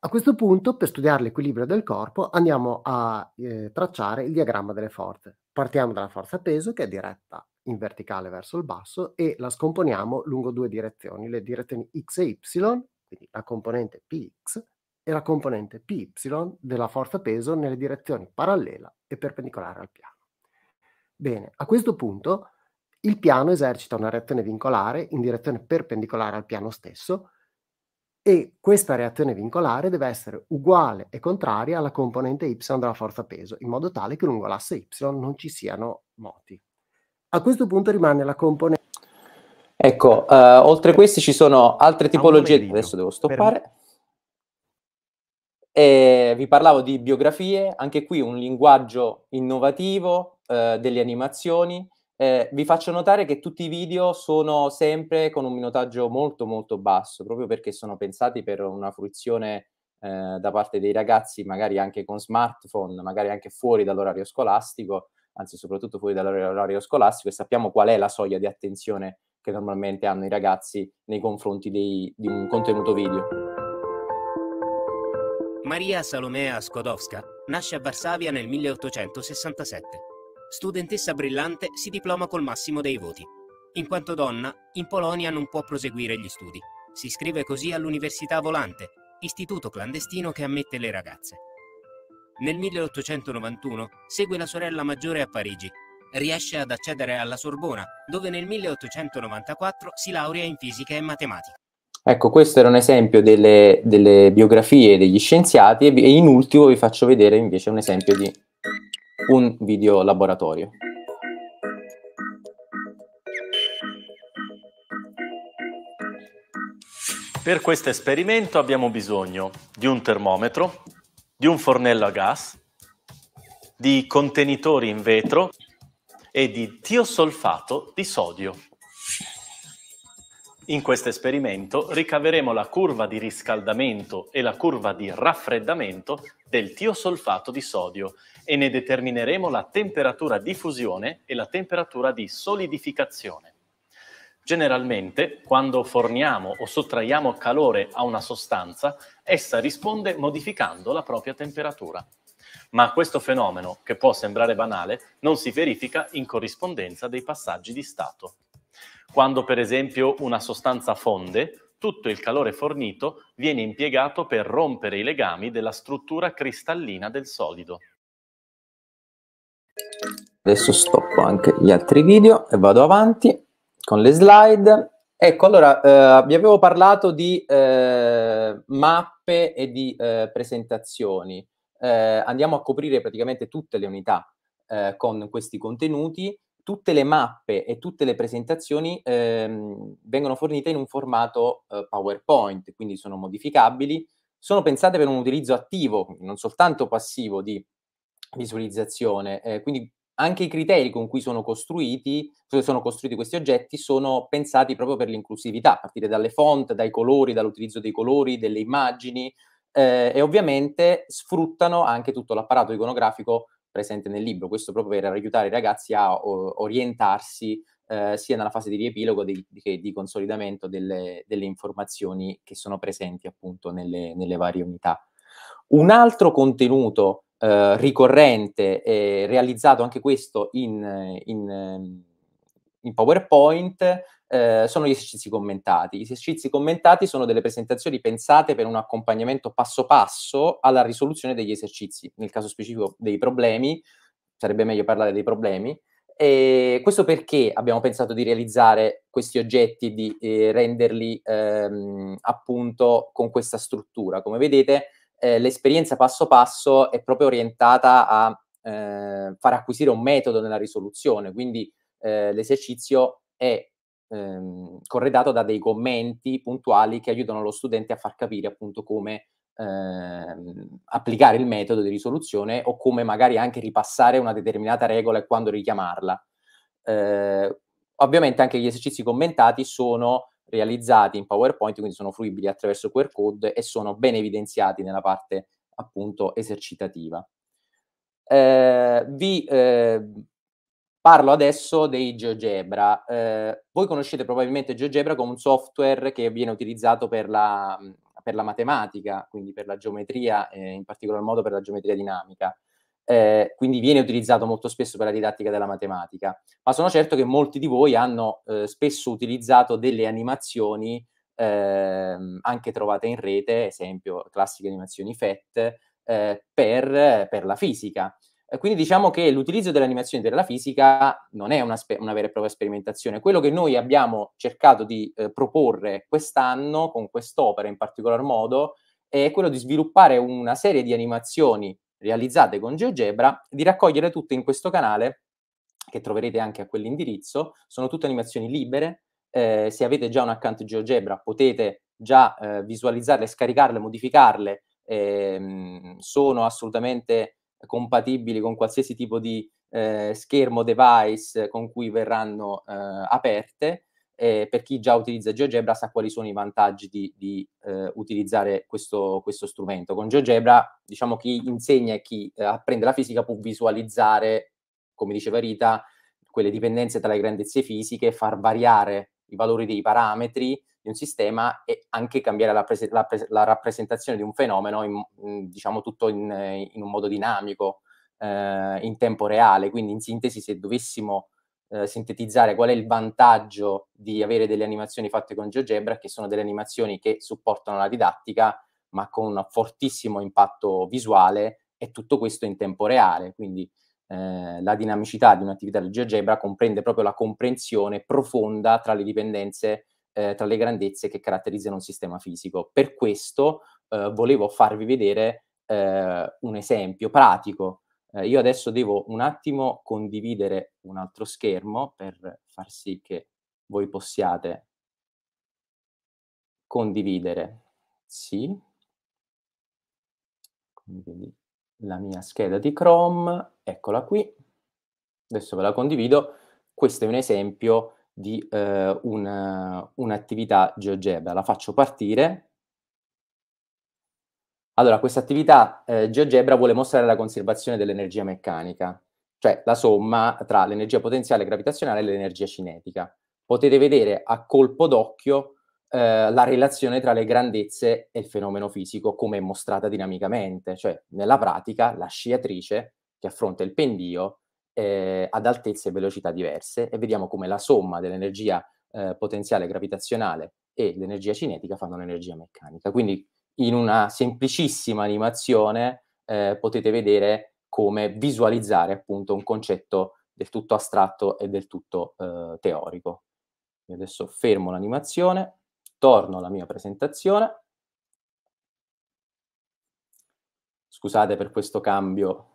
A questo punto, per studiare l'equilibrio del corpo, andiamo a eh, tracciare il diagramma delle forze, Partiamo dalla forza peso che è diretta in verticale verso il basso e la scomponiamo lungo due direzioni, le direzioni x e y, quindi la componente px e la componente py della forza peso nelle direzioni parallela e perpendicolare al piano. Bene, a questo punto il piano esercita una reazione vincolare in direzione perpendicolare al piano stesso e questa reazione vincolare deve essere uguale e contraria alla componente y della forza peso, in modo tale che lungo l'asse y non ci siano moti. A questo punto rimane la componente... Ecco, uh, oltre a queste ci sono altre tipologie, di... adesso devo stoppare. E eh, vi parlavo di biografie, anche qui un linguaggio innovativo, eh, delle animazioni, eh, vi faccio notare che tutti i video sono sempre con un minutaggio molto molto basso, proprio perché sono pensati per una fruizione eh, da parte dei ragazzi, magari anche con smartphone, magari anche fuori dall'orario scolastico, anzi soprattutto fuori dall'orario scolastico, e sappiamo qual è la soglia di attenzione che normalmente hanno i ragazzi nei confronti dei, di un contenuto video. Maria Salomea Skodowska nasce a Varsavia nel 1867 studentessa brillante, si diploma col massimo dei voti. In quanto donna, in Polonia non può proseguire gli studi. Si iscrive così all'Università Volante, istituto clandestino che ammette le ragazze. Nel 1891 segue la sorella maggiore a Parigi. Riesce ad accedere alla Sorbona, dove nel 1894 si laurea in fisica e matematica. Ecco, questo era un esempio delle, delle biografie degli scienziati e in ultimo vi faccio vedere invece un esempio di un video laboratorio. Per questo esperimento abbiamo bisogno di un termometro, di un fornello a gas, di contenitori in vetro e di tiosolfato di sodio. In questo esperimento ricaveremo la curva di riscaldamento e la curva di raffreddamento del tiosolfato di sodio e ne determineremo la temperatura di fusione e la temperatura di solidificazione. Generalmente, quando forniamo o sottraiamo calore a una sostanza, essa risponde modificando la propria temperatura. Ma questo fenomeno, che può sembrare banale, non si verifica in corrispondenza dei passaggi di stato quando per esempio una sostanza fonde, tutto il calore fornito viene impiegato per rompere i legami della struttura cristallina del solido. Adesso stoppo anche gli altri video e vado avanti con le slide. Ecco, allora, eh, vi avevo parlato di eh, mappe e di eh, presentazioni. Eh, andiamo a coprire praticamente tutte le unità eh, con questi contenuti tutte le mappe e tutte le presentazioni ehm, vengono fornite in un formato eh, PowerPoint, quindi sono modificabili, sono pensate per un utilizzo attivo, non soltanto passivo di visualizzazione, eh, quindi anche i criteri con cui sono costruiti, sono costruiti questi oggetti sono pensati proprio per l'inclusività, a partire dalle font, dai colori, dall'utilizzo dei colori, delle immagini eh, e ovviamente sfruttano anche tutto l'apparato iconografico presente nel libro, questo proprio per aiutare i ragazzi a o, orientarsi eh, sia nella fase di riepilogo di, di, che di consolidamento delle, delle, informazioni che sono presenti appunto nelle, nelle varie unità. Un altro contenuto eh, ricorrente, eh, realizzato anche questo in, in, ehm, in PowerPoint, eh, sono gli esercizi commentati. Gli esercizi commentati sono delle presentazioni pensate per un accompagnamento passo passo alla risoluzione degli esercizi, nel caso specifico dei problemi, sarebbe meglio parlare dei problemi. E questo perché abbiamo pensato di realizzare questi oggetti, di eh, renderli ehm, appunto con questa struttura. Come vedete, eh, l'esperienza passo passo è proprio orientata a eh, far acquisire un metodo nella risoluzione, quindi eh, l'esercizio è ehm, corredato da dei commenti puntuali che aiutano lo studente a far capire appunto come ehm, applicare il metodo di risoluzione o come magari anche ripassare una determinata regola e quando richiamarla. Eh, ovviamente anche gli esercizi commentati sono realizzati in PowerPoint, quindi sono fruibili attraverso QR code e sono ben evidenziati nella parte appunto esercitativa. Eh, vi eh, Parlo adesso dei GeoGebra. Eh, voi conoscete probabilmente GeoGebra come un software che viene utilizzato per la, per la matematica, quindi per la geometria, eh, in particolar modo per la geometria dinamica. Eh, quindi viene utilizzato molto spesso per la didattica della matematica. Ma sono certo che molti di voi hanno eh, spesso utilizzato delle animazioni ehm, anche trovate in rete, esempio classiche animazioni FET, eh, per, per la fisica. Eh, quindi diciamo che l'utilizzo delle animazioni della fisica non è una, spe- una, vera e propria sperimentazione. Quello che noi abbiamo cercato di eh, proporre quest'anno, con quest'opera in particolar modo, è quello di sviluppare una serie di animazioni realizzate con GeoGebra, di raccogliere tutte in questo canale, che troverete anche a quell'indirizzo. Sono tutte animazioni libere. Eh, se avete già un account GeoGebra potete già eh, visualizzarle, scaricarle, modificarle. Ehm, sono assolutamente compatibili con qualsiasi tipo di eh, schermo device con cui verranno eh, aperte. Eh, per chi già utilizza GeoGebra sa quali sono i vantaggi di, di eh, utilizzare questo, questo, strumento. Con GeoGebra, diciamo, chi insegna e chi eh, apprende la fisica può visualizzare, come diceva Rita, quelle dipendenze tra le grandezze fisiche, far variare i valori dei parametri di un sistema e anche cambiare la, prese- la, pre- la rappresentazione di un fenomeno, in, diciamo tutto in, in, un modo dinamico, eh, in tempo reale. Quindi in sintesi se dovessimo eh, sintetizzare qual è il vantaggio di avere delle animazioni fatte con GeoGebra, che sono delle animazioni che supportano la didattica, ma con un fortissimo impatto visuale e tutto questo in tempo reale. Quindi eh, la dinamicità di un'attività di GeoGebra comprende proprio la comprensione profonda tra le dipendenze eh, tra le grandezze che caratterizzano un sistema fisico. Per questo eh, volevo farvi vedere eh, un esempio pratico. Eh, io adesso devo un attimo condividere un altro schermo per far sì che voi possiate condividere. Sì. Condividi la mia scheda di Chrome, eccola qui. Adesso ve la condivido. Questo è un esempio di eh, un, un'attività GeoGebra. La faccio partire. Allora, questa attività eh, GeoGebra vuole mostrare la conservazione dell'energia meccanica, cioè la somma tra l'energia potenziale gravitazionale e l'energia cinetica. Potete vedere a colpo d'occhio eh, la relazione tra le grandezze e il fenomeno fisico, come è mostrata dinamicamente, cioè nella pratica la sciatrice che affronta il pendio eh, ad altezze e velocità diverse e vediamo come la somma dell'energia eh, potenziale gravitazionale e l'energia cinetica fanno l'energia meccanica. Quindi in una semplicissima animazione eh, potete vedere come visualizzare appunto un concetto del tutto astratto e del tutto eh, teorico. Io adesso fermo l'animazione, torno alla mia presentazione. Scusate per questo cambio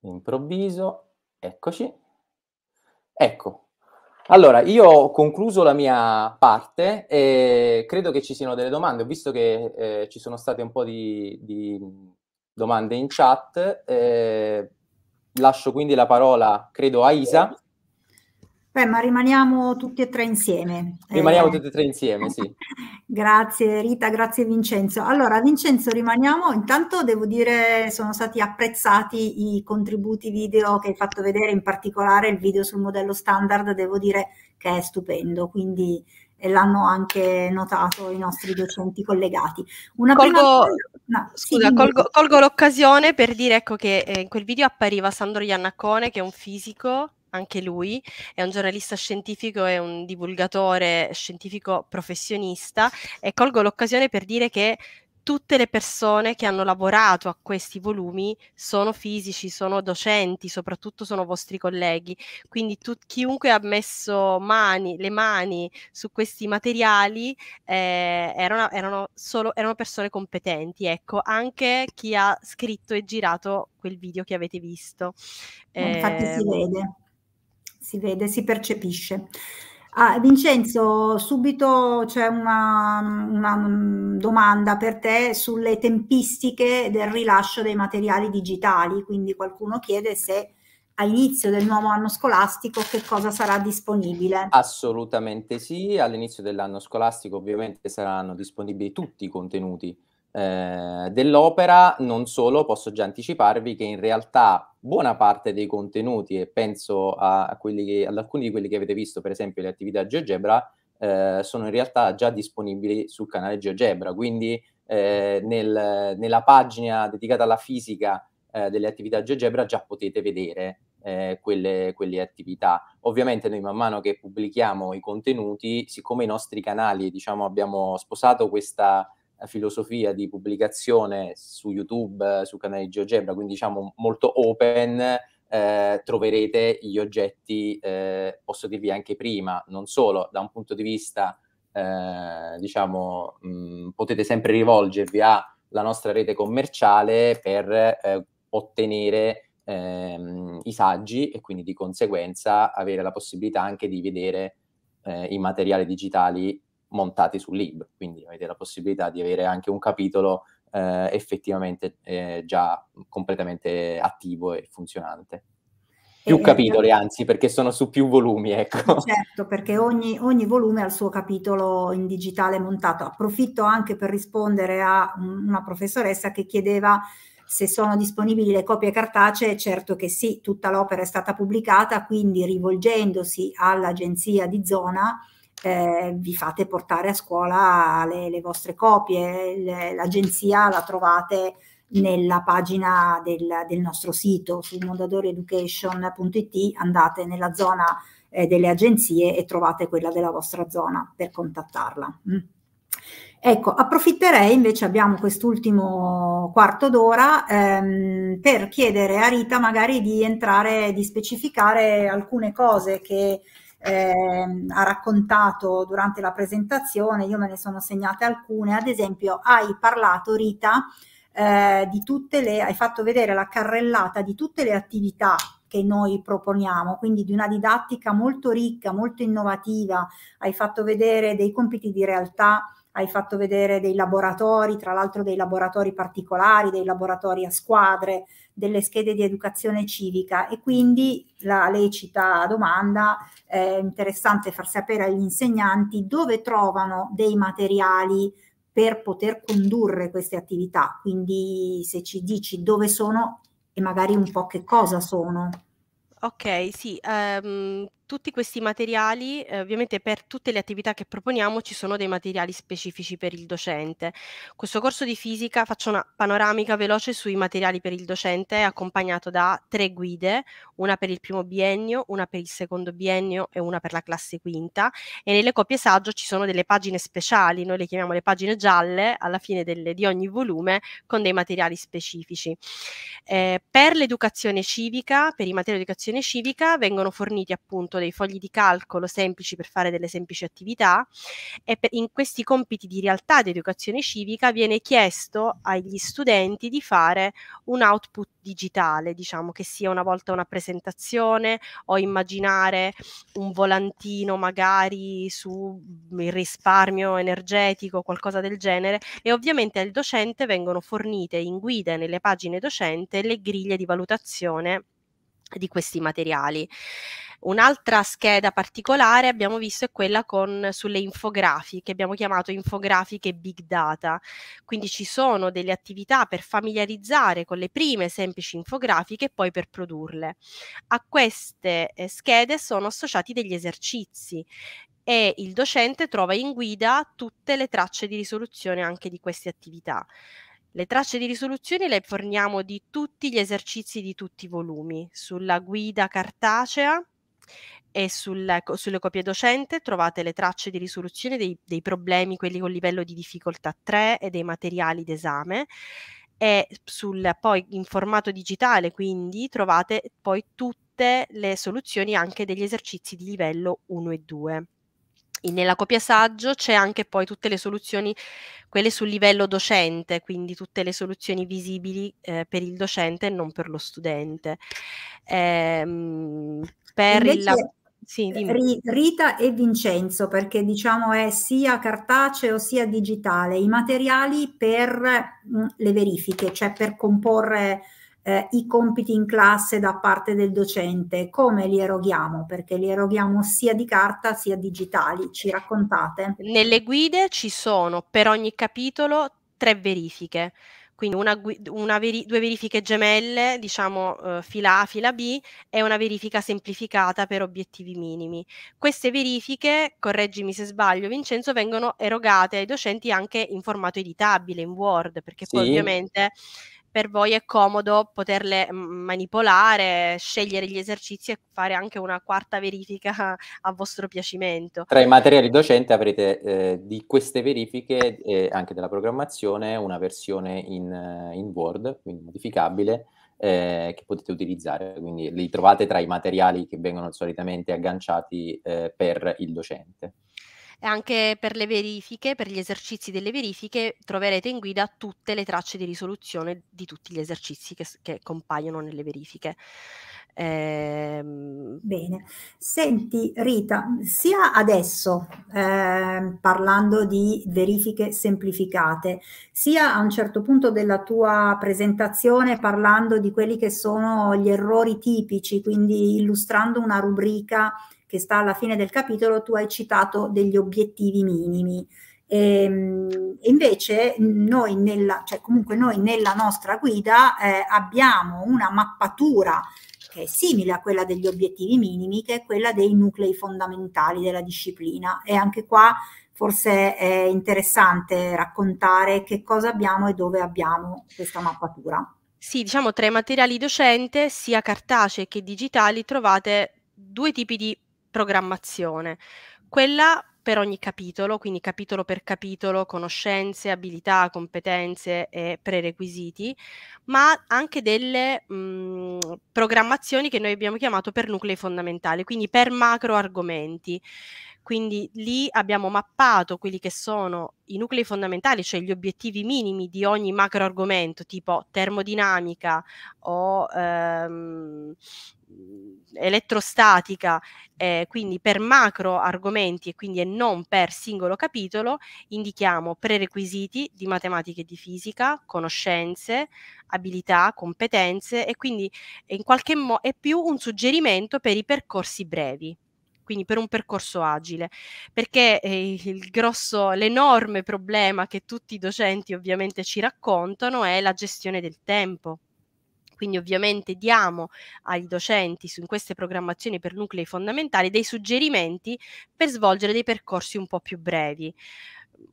improvviso, eccoci. Ecco, allora io ho concluso la mia parte e credo che ci siano delle domande, ho visto che eh, ci sono state un po' di, di domande in chat, eh, lascio quindi la parola, credo, a Isa Beh, ma rimaniamo tutti e tre insieme. Rimaniamo eh, tutti e tre insieme, sì. grazie Rita, grazie Vincenzo. Allora, Vincenzo, rimaniamo. Intanto devo dire sono stati apprezzati i contributi video che hai fatto vedere, in particolare il video sul modello standard, devo dire che è stupendo, quindi eh, l'hanno anche notato i nostri docenti collegati. Una colgo, prima... no, scusa, sì, colgo, colgo l'occasione per dire ecco, che eh, in quel video appariva Sandro Iannacone, che è un fisico anche lui, è un giornalista scientifico e un divulgatore scientifico professionista e colgo l'occasione per dire che tutte le persone che hanno lavorato a questi volumi sono fisici, sono docenti, soprattutto sono vostri colleghi. Quindi tu, chiunque ha messo mani, le mani su questi materiali eh, erano, erano, solo, erano persone competenti, ecco, anche chi ha scritto e girato quel video che avete visto. Eh, infatti si ehm, vede si vede, si percepisce. Ah, Vincenzo, subito c'è una, una, mm, domanda per te sulle tempistiche del rilascio dei materiali digitali, quindi qualcuno chiede se all'inizio del nuovo anno scolastico che cosa sarà disponibile. Assolutamente sì, all'inizio dell'anno scolastico ovviamente saranno disponibili tutti i contenuti eh, dell'opera, non solo, posso già anticiparvi che in realtà buona parte dei contenuti, e penso a quelli che, ad alcuni di quelli che avete visto, per esempio le attività GeoGebra, eh, sono in realtà già disponibili sul canale GeoGebra, quindi eh, nel, nella pagina dedicata alla fisica eh, delle attività GeoGebra già potete vedere eh, quelle, quelle, attività. Ovviamente noi man mano che pubblichiamo i contenuti, siccome i nostri canali, diciamo, abbiamo sposato questa, filosofia di pubblicazione su YouTube, su canali GeoGebra, quindi diciamo molto open, eh, troverete gli oggetti, eh, posso dirvi anche prima, non solo da un punto di vista, eh, diciamo, mh, mm, potete sempre rivolgervi alla nostra rete commerciale per eh, ottenere ehm, i saggi e quindi di conseguenza avere la possibilità anche di vedere eh, i materiali digitali montati sul libro, quindi avete la possibilità di avere anche un capitolo eh, effettivamente eh, già completamente attivo e funzionante. Più e capitoli, è... anzi, perché sono su più volumi, ecco. Certo, perché ogni, ogni, volume ha il suo capitolo in digitale montato. Approfitto anche per rispondere a una professoressa che chiedeva se sono disponibili le copie cartacee, certo che sì, tutta l'opera è stata pubblicata, quindi rivolgendosi all'agenzia di zona, eh, vi fate portare a scuola le, le vostre copie, l'agenzia la trovate nella pagina del, del nostro sito su mondadoreeducation.it andate nella zona eh, delle agenzie e trovate quella della vostra zona per contattarla. Mm. Ecco, approfitterei invece, abbiamo quest'ultimo quarto d'ora, ehm, per chiedere a Rita magari di entrare, di specificare alcune cose che eh, ha raccontato durante la presentazione, io me ne sono segnate alcune, ad esempio hai parlato Rita eh, di tutte le, hai fatto vedere la carrellata di tutte le attività che noi proponiamo, quindi di una didattica molto ricca, molto innovativa, hai fatto vedere dei compiti di realtà hai fatto vedere dei laboratori, tra l'altro dei laboratori particolari, dei laboratori a squadre, delle schede di educazione civica e quindi la lecita domanda eh, è interessante far sapere agli insegnanti dove trovano dei materiali per poter condurre queste attività, quindi se ci dici dove sono e magari un po' che cosa sono. Ok, sì, um, tutti questi materiali, eh, ovviamente per tutte le attività che proponiamo ci sono dei materiali specifici per il docente. Questo corso di fisica faccio una panoramica veloce sui materiali per il docente accompagnato da tre guide, una per il primo biennio, una per il secondo biennio e una per la classe quinta e nelle copie saggio ci sono delle pagine speciali, noi le chiamiamo le pagine gialle alla fine delle, di ogni volume con dei materiali specifici. Eh, per l'educazione civica, per i materiali di educazione civica vengono forniti appunto appunto dei fogli di calcolo semplici per fare delle semplici attività e per, in questi compiti di realtà di educazione civica viene chiesto agli studenti di fare un output digitale, diciamo che sia una volta una presentazione o immaginare un volantino magari sul mm, risparmio energetico, qualcosa del genere e ovviamente al docente vengono fornite in guida nelle pagine docente le griglie di valutazione di questi materiali. Un'altra scheda particolare abbiamo visto è quella con, sulle infografiche, abbiamo chiamato infografiche big data, quindi ci sono delle attività per familiarizzare con le prime semplici infografiche e poi per produrle. A queste eh, schede sono associati degli esercizi e il docente trova in guida tutte le tracce di risoluzione anche di queste attività. Le tracce di risoluzione le forniamo di tutti gli esercizi di tutti i volumi, sulla guida cartacea e sulle, ecco, sulle copie docente trovate le tracce di risoluzione dei, dei problemi, quelli con livello di difficoltà 3 e dei materiali d'esame e sul, poi in formato digitale quindi trovate poi tutte le soluzioni anche degli esercizi di livello 1 e 2. E nella copia saggio c'è anche poi tutte le soluzioni, quelle sul livello docente, quindi tutte le soluzioni visibili eh, per il docente e non per lo studente. Ehm, per Invece, il sì, eh, dimmi. Rita e Vincenzo, perché diciamo è sia cartaceo sia digitale, i materiali per mm, le verifiche, cioè per comporre eh, i compiti in classe da parte del docente, come li eroghiamo? Perché li eroghiamo sia di carta sia digitali, ci raccontate? Nelle guide ci sono per ogni capitolo tre verifiche quindi una, una veri, due verifiche gemelle, diciamo eh, fila A, fila B, e una verifica semplificata per obiettivi minimi. Queste verifiche, correggimi se sbaglio Vincenzo, vengono erogate ai docenti anche in formato editabile, in Word, perché sì. poi ovviamente per voi è comodo poterle mm, manipolare, scegliere gli esercizi e fare anche una quarta verifica a vostro piacimento. Tra i materiali docente avrete eh, di queste verifiche e anche della programmazione una versione in, eh, in Word, quindi modificabile, eh, che potete utilizzare, quindi li trovate tra i materiali che vengono solitamente agganciati eh, per il docente. E Anche per le verifiche, per gli esercizi delle verifiche, troverete in guida tutte le tracce di risoluzione di tutti gli esercizi che, che compaiono nelle verifiche. Ehm... Bene, senti Rita, sia adesso eh, parlando di verifiche semplificate, sia a un certo punto della tua presentazione parlando di quelli che sono gli errori tipici, quindi illustrando una rubrica che sta alla fine del capitolo, tu hai citato degli obiettivi minimi. Ehm, e, invece noi nella, cioè comunque noi nella nostra guida eh, abbiamo una mappatura che è simile a quella degli obiettivi minimi, che è quella dei nuclei fondamentali della disciplina. E anche qua forse è interessante raccontare che cosa abbiamo e dove abbiamo questa mappatura. Sì, diciamo tra i materiali docente, sia cartacei che digitali, trovate due tipi di programmazione. Quella per ogni capitolo, quindi capitolo per capitolo, conoscenze, abilità, competenze e prerequisiti, ma anche delle mh, mhmm, programmazioni che noi abbiamo chiamato per nuclei fondamentali, quindi per macro argomenti. Quindi lì abbiamo mappato quelli che sono i nuclei fondamentali, cioè gli obiettivi minimi di ogni macro argomento, tipo termodinamica o ehm, elettrostatica, eh, quindi per macro argomenti e quindi non per singolo capitolo, indichiamo prerequisiti di matematica e di fisica, conoscenze, abilità, competenze e quindi in qualche modo è più un suggerimento per i percorsi brevi quindi per un percorso agile, perché eh, il grosso, l'enorme problema che tutti i docenti ovviamente ci raccontano è la gestione del tempo. Quindi ovviamente diamo ai docenti su, in queste programmazioni per nuclei fondamentali dei suggerimenti per svolgere dei percorsi un po' più brevi.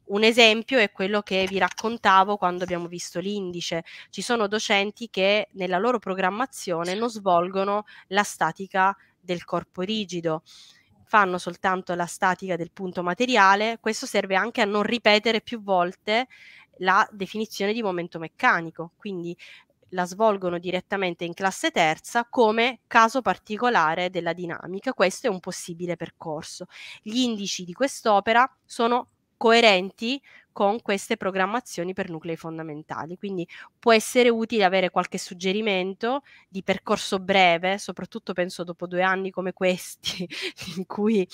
Un esempio è quello che vi raccontavo quando abbiamo visto l'indice. Ci sono docenti che nella loro programmazione non svolgono la statica del corpo rigido fanno soltanto la statica del punto materiale, questo serve anche a non ripetere più volte la definizione di momento meccanico, quindi la svolgono direttamente in classe terza come caso particolare della dinamica. Questo è un possibile percorso. Gli indici di quest'opera sono coerenti con queste programmazioni per nuclei fondamentali. Quindi può essere utile avere qualche suggerimento di percorso breve, soprattutto penso dopo due anni come questi, in cui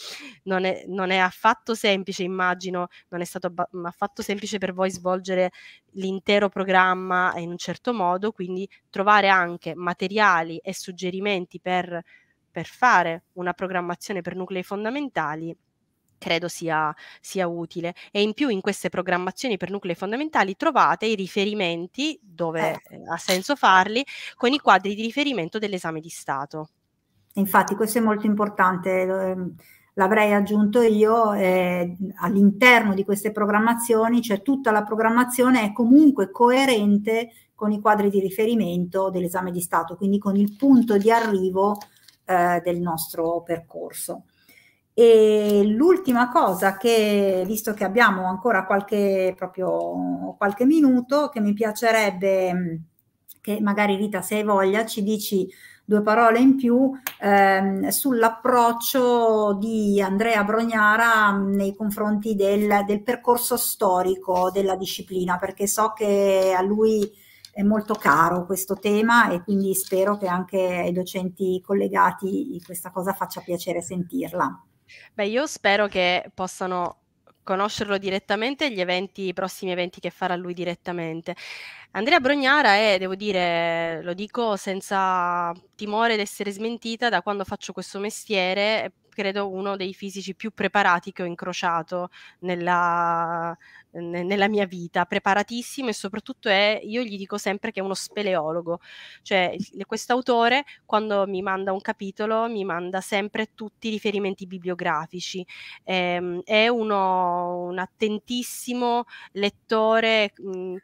non è, non è affatto semplice, immagino, non è stato mm, affatto semplice per voi svolgere l'intero programma in un certo modo, quindi trovare anche materiali e suggerimenti per, per fare una programmazione per nuclei fondamentali credo sia, sia, utile. E in più in queste programmazioni per nuclei fondamentali trovate i riferimenti, dove eh. eh ha senso farli, con i quadri di riferimento dell'esame di Stato. Infatti questo è molto importante, ehm, l'avrei aggiunto io, eh, all'interno di queste programmazioni, cioè tutta la programmazione è comunque coerente con i quadri di riferimento dell'esame di Stato, quindi con il punto di arrivo eh, del nostro percorso. E l'ultima cosa che, visto che abbiamo ancora qualche, proprio, qualche minuto, che mi piacerebbe mm, che magari Rita, se hai voglia, ci dici due parole in più ehm, sull'approccio di Andrea Brognara mm, nei confronti del, del, percorso storico della disciplina, perché so che a lui è molto caro questo tema e quindi spero che anche ai docenti collegati questa cosa faccia piacere sentirla. Beh, io spero che possano conoscerlo direttamente gli eventi, i prossimi eventi che farà lui direttamente. Andrea Brognara è, devo dire, lo dico senza timore di essere smentita, da quando faccio questo mestiere, credo uno dei fisici più preparati che ho incrociato nella, nella mia vita, preparatissimo e soprattutto è, io gli dico sempre che è uno speleologo, cioè questo autore quando mi manda un capitolo mi manda sempre tutti i riferimenti bibliografici, eh, è uno, un attentissimo lettore, mh, mm,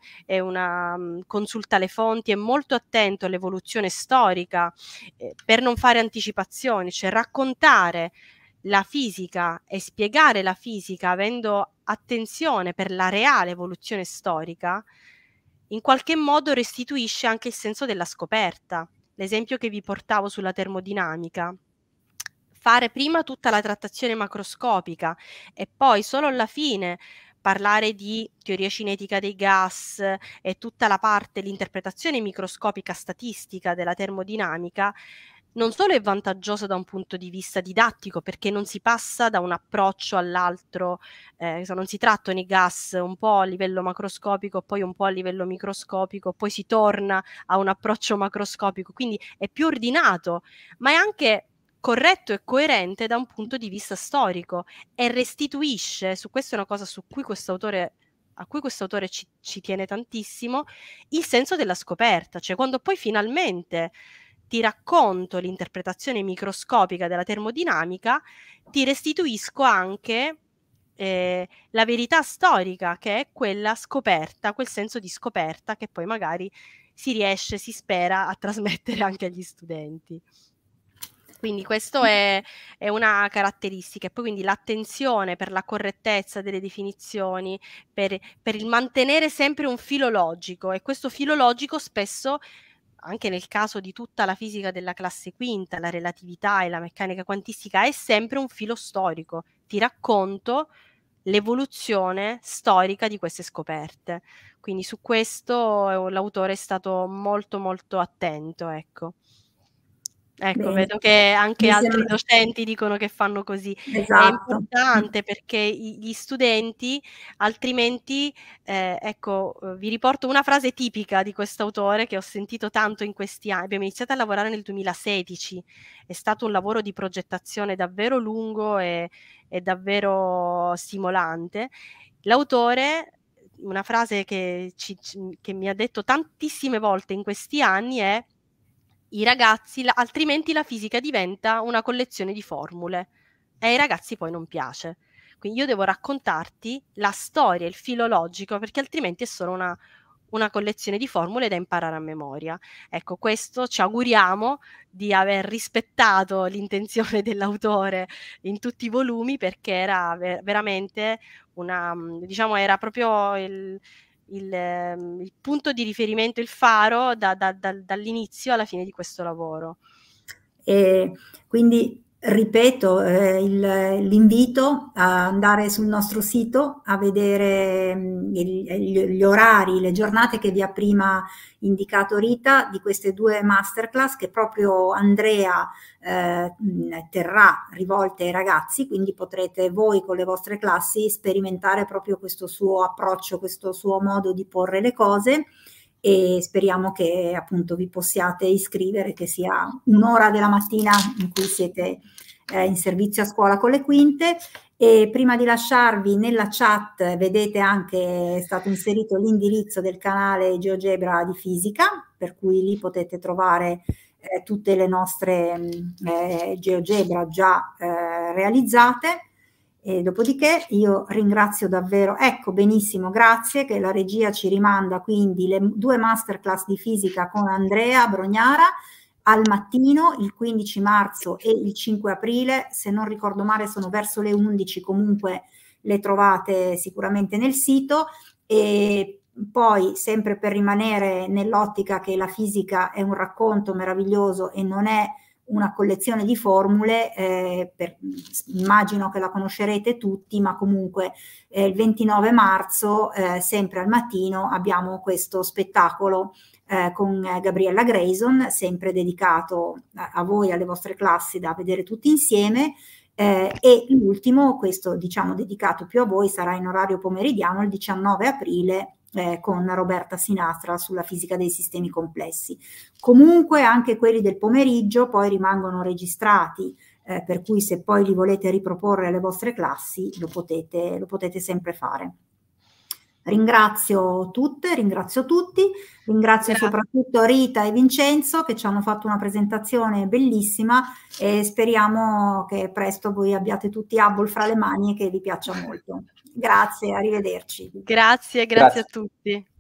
una, mh, mm, consulta le fonti, è molto attento all'evoluzione storica eh, per non fare anticipazioni, cioè raccontare la fisica e spiegare la fisica avendo attenzione per la reale evoluzione storica, in qualche modo restituisce anche il senso della scoperta. L'esempio che vi portavo sulla termodinamica. Fare prima tutta la trattazione macroscopica e poi solo alla fine parlare di teoria cinetica dei gas e tutta la parte, l'interpretazione microscopica statistica della termodinamica non solo è vantaggioso da un punto di vista didattico, perché non si passa da un approccio all'altro, eh, non si trattano i gas un po' a livello macroscopico, poi un po' a livello microscopico, poi si torna a un approccio macroscopico, quindi è più ordinato, ma è anche corretto e coerente da un punto di vista storico e restituisce, su questa è una cosa su cui quest'autore a cui quest'autore ci, ci tiene tantissimo, il senso della scoperta, cioè quando poi finalmente ti racconto l'interpretazione microscopica della termodinamica, ti restituisco anche eh, la verità storica, che è quella scoperta, quel senso di scoperta che poi magari si riesce, si spera, a trasmettere anche agli studenti. Quindi questa è, è, una caratteristica. E poi quindi l'attenzione per la correttezza delle definizioni, per, per il mantenere sempre un filo logico. E questo filo logico spesso anche nel caso di tutta la fisica della classe quinta, la relatività e la meccanica quantistica, è sempre un filo storico. Ti racconto l'evoluzione storica di queste scoperte. Quindi su questo eh, l'autore è stato molto molto attento, ecco. Ecco, Bene. vedo che anche Mi altri docenti dicono che fanno così. Esatto. È importante perché gli studenti, altrimenti, eh, ecco, eh, vi riporto una frase tipica di questo autore che ho sentito tanto in questi anni. Abbiamo iniziato a lavorare nel 2016, è stato un lavoro di progettazione davvero lungo e, e davvero stimolante. L'autore una frase che, ci, che mi ha detto tantissime volte in questi anni è i ragazzi, la, altrimenti la fisica diventa una collezione di formule e ai ragazzi poi non piace. Quindi io devo raccontarti la storia, il filologico, perché altrimenti è solo una, una collezione di formule da imparare a memoria. Ecco, questo ci auguriamo di aver rispettato l'intenzione dell'autore in tutti i volumi perché era ver- veramente una, mm, diciamo, era proprio il, il, ehm, il punto di riferimento, il faro da, da, da, dall'inizio alla fine di questo lavoro. E quindi ripeto eh, l'invito a andare sul nostro sito a vedere mh, mm, gli, gli, orari, le giornate che vi ha prima indicato Rita di queste due masterclass che proprio Andrea eh, mm, terrà rivolte ai ragazzi, quindi potrete voi con le vostre classi sperimentare proprio questo suo approccio, questo suo modo di porre le cose e speriamo che appunto vi possiate iscrivere, che sia un'ora della mattina in cui siete eh, in servizio a scuola con le quinte e prima di lasciarvi nella chat vedete anche è stato inserito l'indirizzo del canale GeoGebra di fisica, per cui lì potete trovare eh, tutte le nostre mm, eh, GeoGebra già eh, realizzate. E dopodiché io ringrazio davvero, ecco benissimo, grazie che la regia ci rimanda quindi le due masterclass di fisica con Andrea Brognara al mattino, il 15 marzo e il 5 aprile, se non ricordo male sono verso le 11, comunque le trovate sicuramente nel sito e poi sempre per rimanere nell'ottica che la fisica è un racconto meraviglioso e non è una collezione di formule, eh, per, immagino che la conoscerete tutti, ma comunque eh, il 29 marzo, eh, sempre al mattino, abbiamo questo spettacolo eh, con eh, Gabriella Grayson, sempre dedicato a, a voi, alle vostre classi da vedere tutti insieme. Eh, e l'ultimo, questo diciamo dedicato più a voi, sarà in orario pomeridiano il 19 aprile eh, con Roberta Sinastra sulla fisica dei sistemi complessi. Comunque anche quelli del pomeriggio poi rimangono registrati, eh, per cui se poi li volete riproporre alle vostre classi lo potete, lo potete sempre fare. Ringrazio tutte, ringrazio tutti, ringrazio Grazie. soprattutto Rita e Vincenzo che ci hanno fatto una presentazione bellissima e speriamo che presto voi abbiate tutti Hubble fra le mani e che vi piaccia molto. Grazie, arrivederci. Grazie, grazie, grazie. a tutti.